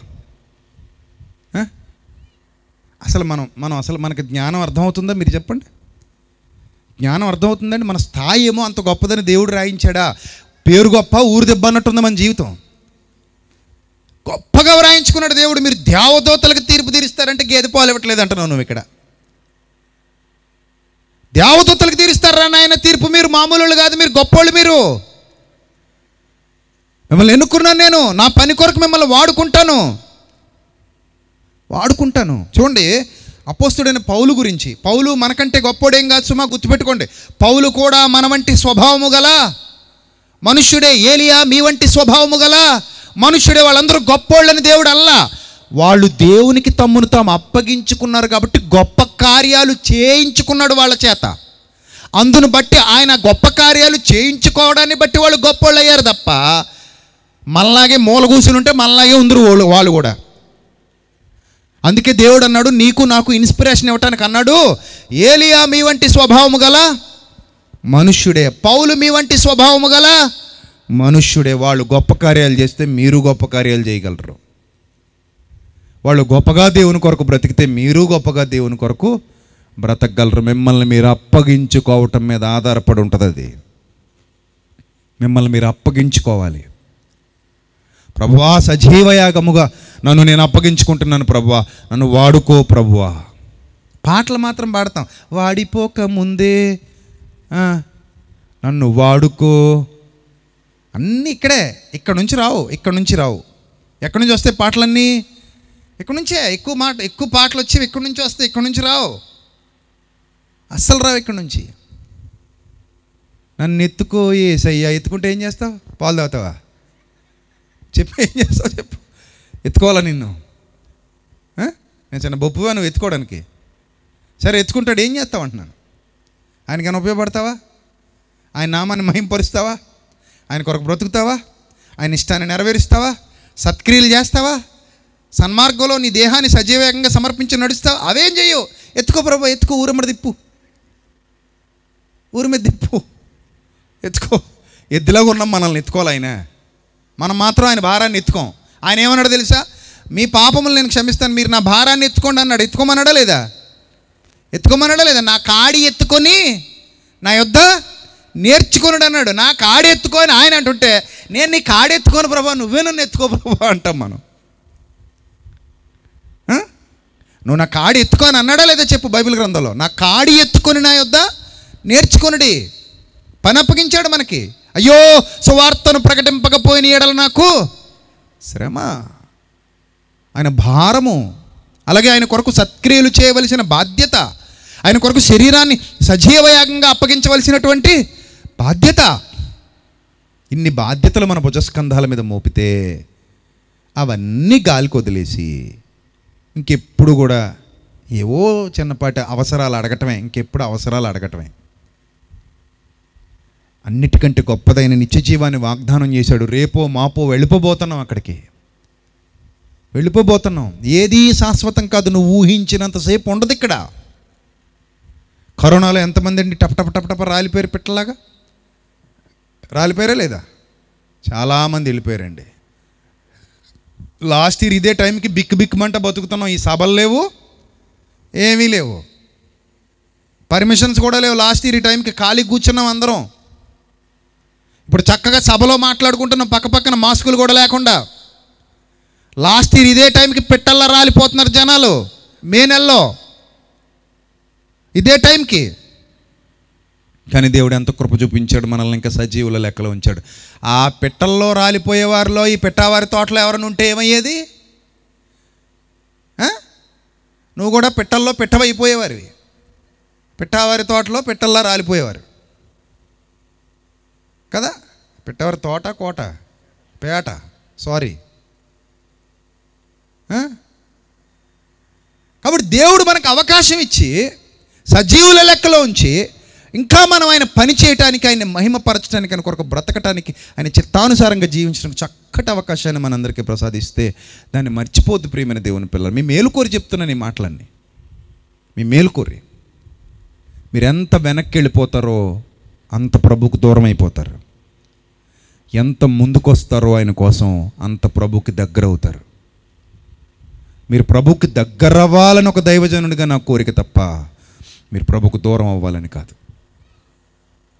అసలు మనం మనం అసలు మనకి జ్ఞానం అర్థమవుతుందా మీరు చెప్పండి జ్ఞానం అర్థమవుతుందండి మన స్థాయి ఏమో అంత గొప్పదని దేవుడు రాయించాడా పేరు గొప్ప ఊరు దెబ్బ అన్నట్టుంది మన జీవితం గొప్పగా వ్రాయించుకున్నాడు దేవుడు మీరు దేవదోతలకు తీర్పు తీరుస్తారంటే గేదె పాలు ఇవ్వట్లేదు అంటున్నావు నువ్వు ఇక్కడ దేవదూతలకు తీరుస్తారా నాయన తీర్పు మీరు మామూలు కాదు మీరు గొప్పోళ్ళు మీరు మిమ్మల్ని ఎన్నుకున్నాను నేను నా పని కొరకు మిమ్మల్ని వాడుకుంటాను వాడుకుంటాను చూడండి అపోస్తుడైన పౌలు గురించి పౌలు మనకంటే గొప్పోడేం కాదు సుమా గుర్తుపెట్టుకోండి పౌలు కూడా మన వంటి స్వభావము గల మనుష్యుడే ఏలియా మీ వంటి స్వభావము గల మనుష్యుడే వాళ్ళందరూ గొప్పోళ్ళని దేవుడు అల్లా వాళ్ళు దేవునికి తమ్మును తాము అప్పగించుకున్నారు కాబట్టి గొప్ప కార్యాలు చేయించుకున్నాడు వాళ్ళ చేత అందును బట్టి ఆయన గొప్ప కార్యాలు చేయించుకోవడాన్ని బట్టి వాళ్ళు గొప్పోళ్ళు అయ్యారు తప్ప మనలాగే మూల కూర్చుని ఉంటే మనలాగే ఉందరు వాళ్ళు వాళ్ళు కూడా అందుకే దేవుడు అన్నాడు నీకు నాకు ఇన్స్పిరేషన్ ఇవ్వటానికి అన్నాడు ఏలియా మీ వంటి స్వభావము గల మనుష్యుడే పౌలు మీ వంటి స్వభావము గల మనుష్యుడే వాళ్ళు గొప్ప కార్యాలు చేస్తే మీరు గొప్ప కార్యాలు చేయగలరు వాళ్ళు గొప్పగా దేవుని కొరకు బ్రతికితే మీరు గొప్పగా దేవుని కొరకు బ్రతకగలరు మిమ్మల్ని మీరు అప్పగించుకోవటం మీద ఆధారపడి ఉంటుంది అది మిమ్మల్ని మీరు అప్పగించుకోవాలి ప్రభువా సజీవయాగముగా నన్ను నేను అప్పగించుకుంటున్నాను ప్రభువా నన్ను వాడుకో ప్రభువా పాటలు మాత్రం పాడతాం వాడిపోక ముందే నన్ను వాడుకో అన్నీ ఇక్కడే ఇక్కడ నుంచి రావు ఇక్కడ నుంచి రావు ఎక్కడి నుంచి వస్తే పాటలన్నీ ఇక్కడ నుంచే ఎక్కువ మాట ఎక్కువ పాటలు వచ్చేవి ఇక్కడ నుంచి వస్తే ఇక్కడ నుంచి రావు అస్సలు రావు ఇక్కడ నుంచి నన్ను ఎత్తుకో ఏసయ్యా ఎత్తుకుంటే ఏం చేస్తావు పాలు తాగుతావా చెప్పి ఏం చేస్తావు చెప్పు ఎత్తుకోవాలా నిన్ను నేను చిన్న బొప్పుగా నువ్వు ఎత్తుకోవడానికి సరే ఎత్తుకుంటాడు ఏం చేస్తావు అంటున్నాను ఆయనకైనా ఉపయోగపడతావా ఆయన నామాన్ని మహింపరుస్తావా ఆయన కొరకు బ్రతుకుతావా ఆయన ఇష్టాన్ని నెరవేరుస్తావా సత్క్రియలు చేస్తావా సన్మార్గంలో నీ దేహాన్ని సజీవేగంగా సమర్పించి నడుస్తావు అవేం చేయవు ఎత్తుకో ప్రభు ఎత్తుకో మీద దిప్పు ఊరి మీద దిప్పు ఎత్తుకో ఎద్దులాగా ఉన్నాం మనల్ని ఎత్తుకోవాలి ఆయన మనం మాత్రం ఆయన భారాన్ని ఎత్తుకోం ఆయన ఏమన్నాడు తెలుసా మీ పాపములు నేను క్షమిస్తాను మీరు నా భారాన్ని ఎత్తుకోండి అన్నాడు ఎత్తుకోమన్నాడా లేదా ఎత్తుకోమన్నాడా లేదా నా కాడి ఎత్తుకొని నా యొద్ద నేర్చుకున్నాడు అన్నాడు నా కాడి ఎత్తుకొని ఆయన అంటుంటే నేను నీ కాడి ఎత్తుకోను ప్రభా నువ్వే నన్ను ఎత్తుకో ప్రభా అంటాం మనం నువ్వు నా కాడి ఎత్తుకొని అన్నాడా లేదా చెప్పు బైబిల్ గ్రంథంలో నా కాడి ఎత్తుకొని నా యొద్ద నేర్చుకొనుడి పని అప్పగించాడు మనకి అయ్యో సువార్తను ప్రకటింపకపోయిన ఏడల నాకు శ్రమ ఆయన భారము అలాగే ఆయన కొరకు సత్క్రియలు చేయవలసిన బాధ్యత ఆయన కొరకు శరీరాన్ని సజీవయాగంగా అప్పగించవలసినటువంటి బాధ్యత ఇన్ని బాధ్యతలు మన భుజస్కంధాల మీద మోపితే అవన్నీ గాలికి వదిలేసి ఇంకెప్పుడు కూడా ఏవో చిన్నపాటి అవసరాలు అడగటమే ఇంకెప్పుడు అవసరాలు అడగటమే అన్నిటికంటే గొప్పదైన నిత్య జీవాన్ని వాగ్దానం చేశాడు రేపో మాపో వెళ్ళిపోబోతున్నాం అక్కడికి వెళ్ళిపోబోతున్నాం ఏదీ శాశ్వతం కాదు నువ్వు ఊహించినంతసేపు ఉండదు ఇక్కడ కరోనాలో ఎంతమంది అండి టప టప టప టప్ రాలిపోయారు పిట్టలాగా రాలిపోయారా లేదా చాలామంది వెళ్ళిపోయారండి లాస్ట్ ఇయర్ ఇదే టైంకి బిక్కు మంట బతుకుతున్నాం ఈ సభలు లేవు ఏమీ లేవు పర్మిషన్స్ కూడా లేవు లాస్ట్ ఇయర్ ఈ టైంకి ఖాళీ కూర్చున్నాం అందరం ఇప్పుడు చక్కగా సభలో మాట్లాడుకుంటున్నాం పక్క పక్కన మాస్కులు కూడా లేకుండా లాస్ట్ ఇయర్ ఇదే టైంకి పెట్టల్లా రాలిపోతున్నారు జనాలు మే నెలలో ఇదే టైంకి కానీ దేవుడు ఎంత కృప చూపించాడు మనల్ని ఇంకా సజీవుల లెక్కలో ఉంచాడు ఆ పిట్టల్లో రాలిపోయేవారిలో ఈ పిట్టావారి తోటలో ఎవరైనా ఉంటే ఏమయ్యేది నువ్వు కూడా పిట్టల్లో పిట్టవైపోయేవారివి పిట్టావారి తోటలో పిట్టల్లో రాలిపోయేవారు కదా పెట్టేవారు తోట కోట పేట సారీ కాబట్టి దేవుడు మనకు అవకాశం ఇచ్చి సజీవుల లెక్కలో ఉంచి ఇంకా మనం ఆయన పని చేయటానికి ఆయన మహిమపరచడానికి ఆయన కొరకు బ్రతకటానికి ఆయన చిత్తానుసారంగా జీవించడానికి చక్కటి అవకాశాన్ని మనందరికీ ప్రసాదిస్తే దాన్ని మర్చిపోద్దు ప్రియమైన దేవుని పిల్లలు మీ మేలుకోరి చెప్తున్నాను ఈ మాటలన్నీ మీ మేలుకోరి మీరు ఎంత వెనక్కి వెళ్ళిపోతారో అంత ప్రభుకు దూరం అయిపోతారు ఎంత ముందుకొస్తారో ఆయన కోసం అంత ప్రభుకి దగ్గర అవుతారు మీరు ప్రభుకి దగ్గర అవ్వాలని ఒక దైవజనుడిగా నా కోరిక తప్ప మీరు ప్రభుకు దూరం అవ్వాలని కాదు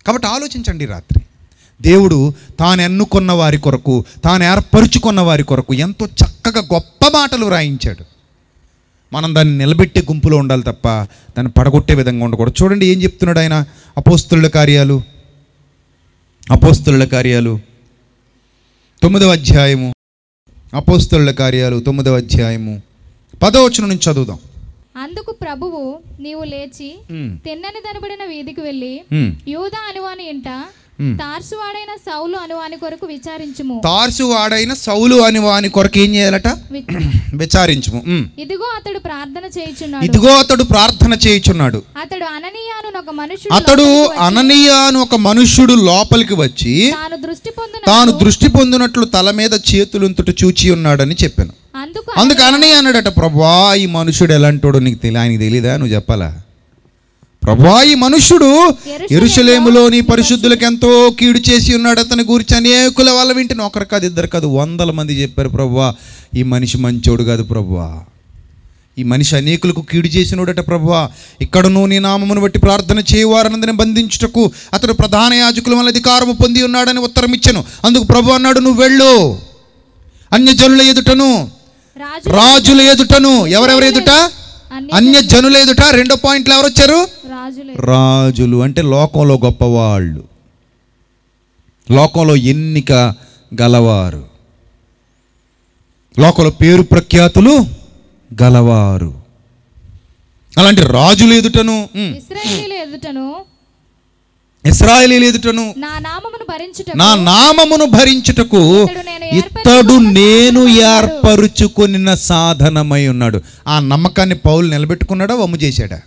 కాబట్టి ఆలోచించండి రాత్రి దేవుడు తాను ఎన్నుకున్న వారి కొరకు తాను ఏర్పరుచుకున్న వారి కొరకు ఎంతో చక్కగా గొప్ప మాటలు రాయించాడు మనం దాన్ని నిలబెట్టే గుంపులో ఉండాలి తప్ప దాన్ని పడగొట్టే విధంగా ఉండకూడదు చూడండి ఏం చెప్తున్నాడు ఆయన అపోస్తుల కార్యాలు అపోస్తుల కార్యాలు తొమ్మిదవ అధ్యాయము అపోస్తుల కార్యాలు తొమ్మిదవ అధ్యాయము పదవచనం నుంచి చదువుదాం అందుకు ప్రభువు నీవు లేచి తిన్నని తనబడిన వీధికి వెళ్ళి యూదా అనువాని ఇంట Hmm. తార్సువాడైన సౌలు అని వాని కొరకు విచారించుము తార్సువాడైన సౌలు అని వాని కొరకు ఏం చేయాలట విచారించుము hmm. ఇదిగో అతడు ప్రార్థన చేయుచున్నాడు ఇదిగో అతడు ప్రార్థన చేయుచున్నాడు అతడు అననీయాను ఒక మనుషుడు అతడు అననీయాను ఒక మనుషుడు లోపలికి వచ్చి తాను దృష్టి పొందిన తాను దృష్టి పొందినట్లు తల మీద చేతులుంతటి చూచి ఉన్నాడని చెప్పాను అందుకు అందుకు అననీయ అన్నాడట ప్రభా ఈ మనుషుడు ఎలాంటోడో నీకు తెలియ ఆయనకి తెలియదా నువ్వు చెప్పాలా ప్రభా ఈ మనుష్యుడు ఎరుసలేములోని పరిశుద్ధులకు ఎంతో కీడు చేసి ఉన్నాడు అతని గురించి అనేకుల వాళ్ళ వింటే ఒకరు కాదు ఇద్దరు కాదు వందల మంది చెప్పారు ప్రభా ఈ మనిషి మంచోడు కాదు ప్రభా ఈ మనిషి అనేకులకు కీడు చేసినోడట ప్రభా ఇక్కడ నువ్వు నీ నామమును బట్టి ప్రార్థన చేయవారనందని బంధించుటకు అతడు ప్రధాన యాజకుల వల్ల అధికారము పొంది ఉన్నాడని ఉత్తరం ఇచ్చాను అందుకు ప్రభు అన్నాడు నువ్వు వెళ్ళు జనుల ఎదుటను రాజుల ఎదుటను ఎవరెవరు ఎదుట అన్యజనుల ఎదుట రెండో పాయింట్లు ఎవరు వచ్చారు రాజులు అంటే లోకంలో గొప్పవాళ్ళు లోకంలో ఎన్నిక గలవారు లోకంలో పేరు ప్రఖ్యాతులు గలవారు అలాంటి రాజులు ఎదుటను ఎదుటను ఇస్రాయలీలు ఎదుటను నా నామమును భరించుటకు నా నామమును భరించుటకు ఇతడు నేను ఏర్పరుచుకున్న సాధనమై ఉన్నాడు ఆ నమ్మకాన్ని పౌలు నిలబెట్టుకున్నాడా వమ్ము చేశాడా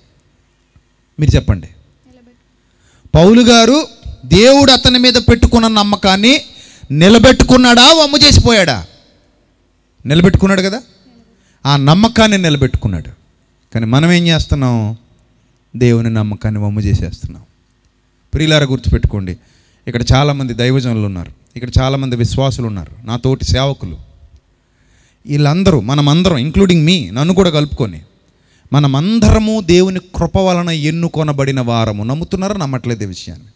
మీరు చెప్పండి పౌలు గారు దేవుడు అతని మీద పెట్టుకున్న నమ్మకాన్ని నిలబెట్టుకున్నాడా వమ్ము చేసిపోయాడా నిలబెట్టుకున్నాడు కదా ఆ నమ్మకాన్ని నిలబెట్టుకున్నాడు కానీ మనం ఏం చేస్తున్నాం దేవుని నమ్మకాన్ని వమ్ము చేసేస్తున్నాం ప్రియులార గుర్తుపెట్టుకోండి ఇక్కడ చాలామంది దైవజనులు ఉన్నారు ఇక్కడ చాలామంది విశ్వాసులు ఉన్నారు నా తోటి సేవకులు వీళ్ళందరూ మనమందరం ఇంక్లూడింగ్ మీ నన్ను కూడా కలుపుకొని మనమందరము దేవుని కృప వలన ఎన్నుకొనబడిన వారము నమ్ముతున్నారా నమ్మట్లేదు విషయాన్ని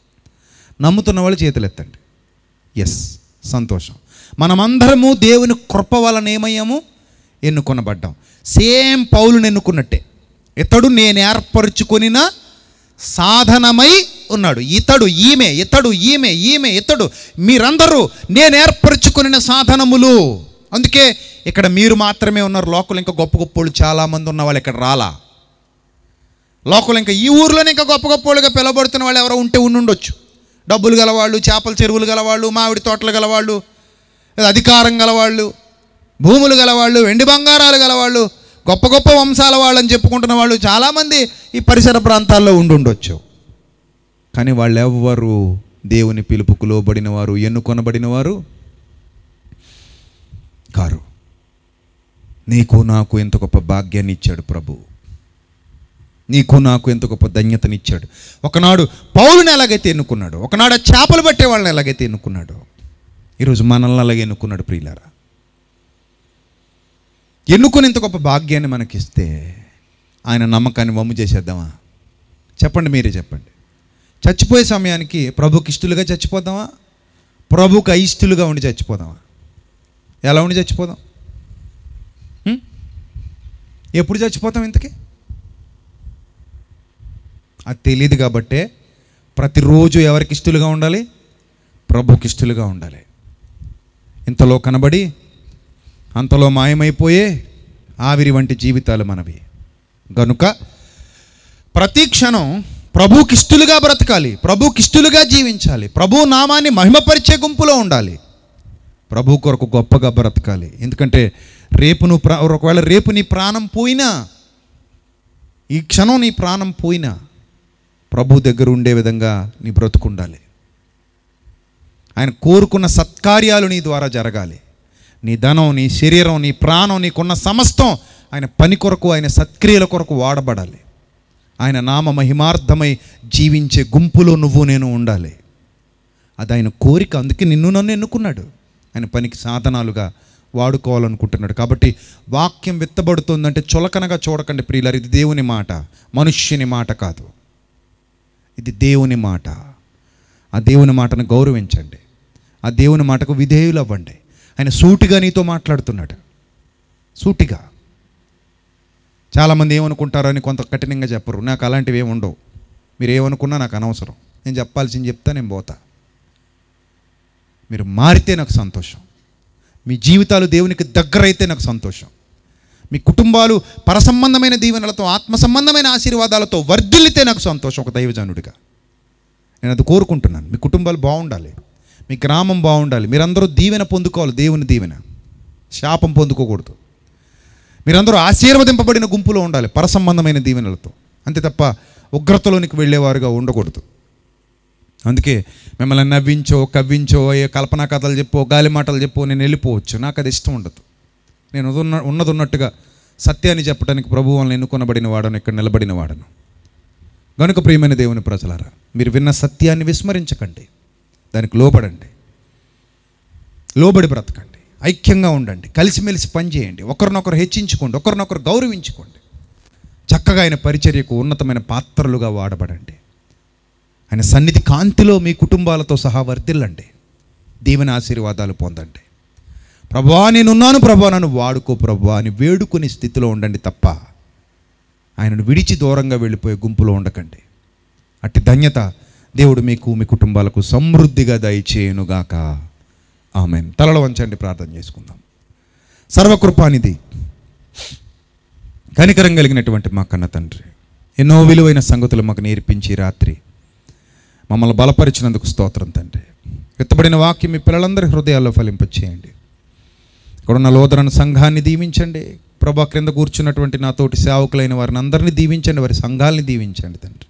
నమ్ముతున్న వాళ్ళు చేతులు ఎత్తండి ఎస్ సంతోషం మనమందరము దేవుని కృప వలన ఏమయ్యాము ఎన్నుకొనబడ్డాం సేమ్ పౌలుని ఎన్నుకున్నట్టే ఇతడు నేను ఏర్పరుచుకొనిన సాధనమై ఉన్నాడు ఇతడు ఈమె ఇతడు ఈమె ఈమె ఇతడు మీరందరూ నేను ఏర్పరచుకుని సాధనములు అందుకే ఇక్కడ మీరు మాత్రమే ఉన్నారు లోకలు ఇంకా గొప్ప వాళ్ళు చాలామంది ఉన్న వాళ్ళు ఇక్కడ రాలా లోకలు ఇంకా ఈ ఊర్లోనే ఇంకా గొప్ప గొప్పోళ్ళుగా పిలబడుతున్న వాళ్ళు ఎవరో ఉంటే ఉండుండొచ్చు డబ్బులు గలవాళ్ళు చేపల చెరువులు గలవాళ్ళు మామిడి తోటలు గలవాళ్ళు అధికారం గలవాళ్ళు భూములు గలవాళ్ళు వెండి బంగారాలు గలవాళ్ళు గొప్ప గొప్ప వంశాల వాళ్ళని చెప్పుకుంటున్న వాళ్ళు చాలామంది ఈ పరిసర ప్రాంతాల్లో ఉండుండొచ్చు కానీ వాళ్ళెవ్వరు దేవుని పిలుపుకు లోబడిన వారు ఎన్నుకొనబడిన వారు కారు నీకు నాకు ఎంత గొప్ప భాగ్యాన్ని ఇచ్చాడు ప్రభు నీకు నాకు ఎంత గొప్ప ధన్యతనిచ్చాడు ఒకనాడు పౌరుని ఎలాగైతే ఎన్నుకున్నాడు ఒకనాడు చేపలు పట్టే వాళ్ళని ఎలాగైతే ఎన్నుకున్నాడు ఈరోజు మనల్ని అలాగే ఎన్నుకున్నాడు ప్రియులారా ఎన్నుకుని ఇంత గొప్ప భాగ్యాన్ని మనకిస్తే ఆయన నమ్మకాన్ని వమ్ము చేసేద్దామా చెప్పండి మీరే చెప్పండి చచ్చిపోయే సమయానికి ప్రభుకి ఇష్టలుగా చచ్చిపోదామా ప్రభుకి అయిష్టులుగా ఉండి చచ్చిపోదామా ఎలా ఉండి చచ్చిపోదాం ఎప్పుడు చచ్చిపోతాం ఇంతకీ అది తెలియదు కాబట్టే ప్రతిరోజు ఎవరికి ఇష్టలుగా ఉండాలి ప్రభుకి ఇష్టలుగా ఉండాలి ఇంతలో కనబడి అంతలో మాయమైపోయే ఆవిరి వంటి జీవితాలు మనవి గనుక ప్రతి క్షణం ప్రభుకిష్టులుగా బ్రతకాలి ప్రభుకిష్టులుగా జీవించాలి ప్రభు నామాన్ని మహిమపరిచే గుంపులో ఉండాలి ప్రభు కొరకు గొప్పగా బ్రతకాలి ఎందుకంటే రేపు నువ్వు ప్రా ఒకవేళ రేపు నీ ప్రాణం పోయినా ఈ క్షణం నీ ప్రాణం పోయినా ప్రభు దగ్గర ఉండే విధంగా నీ బ్రతుకుండాలి ఆయన కోరుకున్న సత్కార్యాలు నీ ద్వారా జరగాలి నీ ధనం నీ శరీరం నీ ప్రాణం నీకున్న సమస్తం ఆయన పని కొరకు ఆయన సత్క్రియల కొరకు వాడబడాలి ఆయన నామ మహిమార్థమై జీవించే గుంపులో నువ్వు నేను ఉండాలి అది ఆయన కోరిక అందుకే నిన్ను నన్ను ఎన్నుకున్నాడు ఆయన పనికి సాధనాలుగా వాడుకోవాలనుకుంటున్నాడు కాబట్టి వాక్యం విత్తబడుతుందంటే చులకనగా చూడకండి ప్రియులారు ఇది దేవుని మాట మనుష్యుని మాట కాదు ఇది దేవుని మాట ఆ దేవుని మాటను గౌరవించండి ఆ దేవుని మాటకు విధేయులు అవ్వండి ఆయన సూటిగా నీతో మాట్లాడుతున్నాడు సూటిగా చాలామంది ఏమనుకుంటారో అని కొంత కఠినంగా చెప్పరు నాకు అలాంటివి ఏమి ఉండవు మీరు ఏమనుకున్నా నాకు అనవసరం నేను చెప్పాల్సింది చెప్తా నేను పోతా మీరు మారితే నాకు సంతోషం మీ జీవితాలు దేవునికి దగ్గర అయితే నాకు సంతోషం మీ కుటుంబాలు పరసంబంధమైన దీవెనలతో ఆత్మ సంబంధమైన ఆశీర్వాదాలతో వర్ధిల్లితే నాకు సంతోషం ఒక దైవజనుడిగా నేను అది కోరుకుంటున్నాను మీ కుటుంబాలు బాగుండాలి మీ గ్రామం బాగుండాలి మీరందరూ దీవెన పొందుకోవాలి దేవుని దీవెన శాపం పొందుకోకూడదు మీరందరూ ఆశీర్వదింపబడిన గుంపులో ఉండాలి పరసంబంధమైన దీవెనలతో అంతే తప్ప ఉగ్రతలోనికి వెళ్ళేవారుగా ఉండకూడదు అందుకే మిమ్మల్ని నవ్వించో కవ్వించో ఏ కల్పనా కథలు చెప్పో గాలి మాటలు చెప్పో నేను వెళ్ళిపోవచ్చు నాకు అది ఇష్టం ఉండదు నేను ఉన్న ఉన్నది ఉన్నట్టుగా సత్యాన్ని చెప్పడానికి ప్రభువు వాళ్ళని ఎన్నుకొనబడిన వాడను ఇక్కడ నిలబడిన వాడను గనుక ప్రియమైన దేవుని ప్రజలారా మీరు విన్న సత్యాన్ని విస్మరించకండి దానికి లోబడండి లోబడి బ్రతకండి ఐక్యంగా ఉండండి కలిసిమెలిసి పనిచేయండి ఒకరినొకరు హెచ్చించుకోండి ఒకరినొకరు గౌరవించుకోండి చక్కగా ఆయన పరిచర్యకు ఉన్నతమైన పాత్రలుగా వాడబడండి ఆయన సన్నిధి కాంతిలో మీ కుటుంబాలతో సహా వర్తిల్లండి దీవెన ఆశీర్వాదాలు పొందండి ప్రభా నేనున్నాను ప్రభా నన్ను వాడుకో ప్రభా అని వేడుకునే స్థితిలో ఉండండి తప్ప ఆయనను విడిచి దూరంగా వెళ్ళిపోయే గుంపులో ఉండకండి అట్టి ధన్యత దేవుడు మీకు మీ కుటుంబాలకు సమృద్ధిగా దయచేయునుగాక ఆమె తలలో వంచండి ప్రార్థన చేసుకుందాం సర్వకృపానిది కనికరం కలిగినటువంటి మా కన్న తండ్రి ఎన్నో విలువైన సంగతులు మాకు నేర్పించి రాత్రి మమ్మల్ని బలపరిచినందుకు స్తోత్రం తండ్రి ఎత్తబడిన వాక్యం మీ పిల్లలందరి హృదయాల్లో ఫలింపచేయండి ఉన్న లోదరణ సంఘాన్ని దీవించండి ప్రభా క్రింద కూర్చున్నటువంటి నాతోటి సేవకులైన వారిని అందరినీ దీవించండి వారి సంఘాలని దీవించండి తండ్రి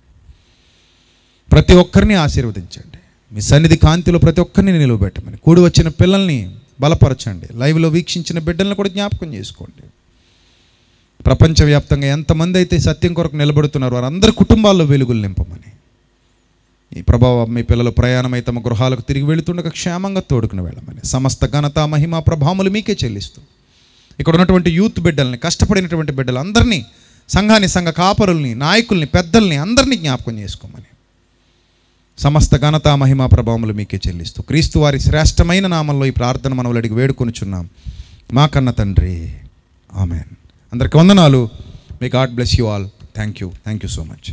ప్రతి ఒక్కరిని ఆశీర్వదించండి మీ సన్నిధి కాంతిలో ప్రతి ఒక్కరిని నిలబెట్టమని కూడి వచ్చిన పిల్లల్ని బలపరచండి లైవ్లో వీక్షించిన బిడ్డలను కూడా జ్ఞాపకం చేసుకోండి ప్రపంచవ్యాప్తంగా ఎంతమంది అయితే సత్యం కొరకు నిలబడుతున్నారు వారందరి కుటుంబాల్లో వెలుగులు నింపమని ఈ ప్రభావ మీ పిల్లలు ప్రయాణమై తమ గృహాలకు తిరిగి వెళుతుండగా క్షేమంగా తోడుకుని వెళ్ళమని సమస్త ఘనత మహిమ ప్రభావములు మీకే చెల్లిస్తూ ఇక్కడ ఉన్నటువంటి యూత్ బిడ్డల్ని కష్టపడినటువంటి బిడ్డలు అందరినీ సంఘాన్ని సంఘ కాపరుల్ని నాయకుల్ని పెద్దల్ని అందరినీ జ్ఞాపకం చేసుకోమని సమస్త ఘనత మహిమ ప్రభావములు మీకే చెల్లిస్తూ క్రీస్తు వారి శ్రేష్టమైన నామంలో ఈ ప్రార్థన మనం అడిగి వేడుకొనిచున్నాం మా కన్న తండ్రి ఆమెన్ అందరికి వందనాలు మీ God bless you all thank you thank you so much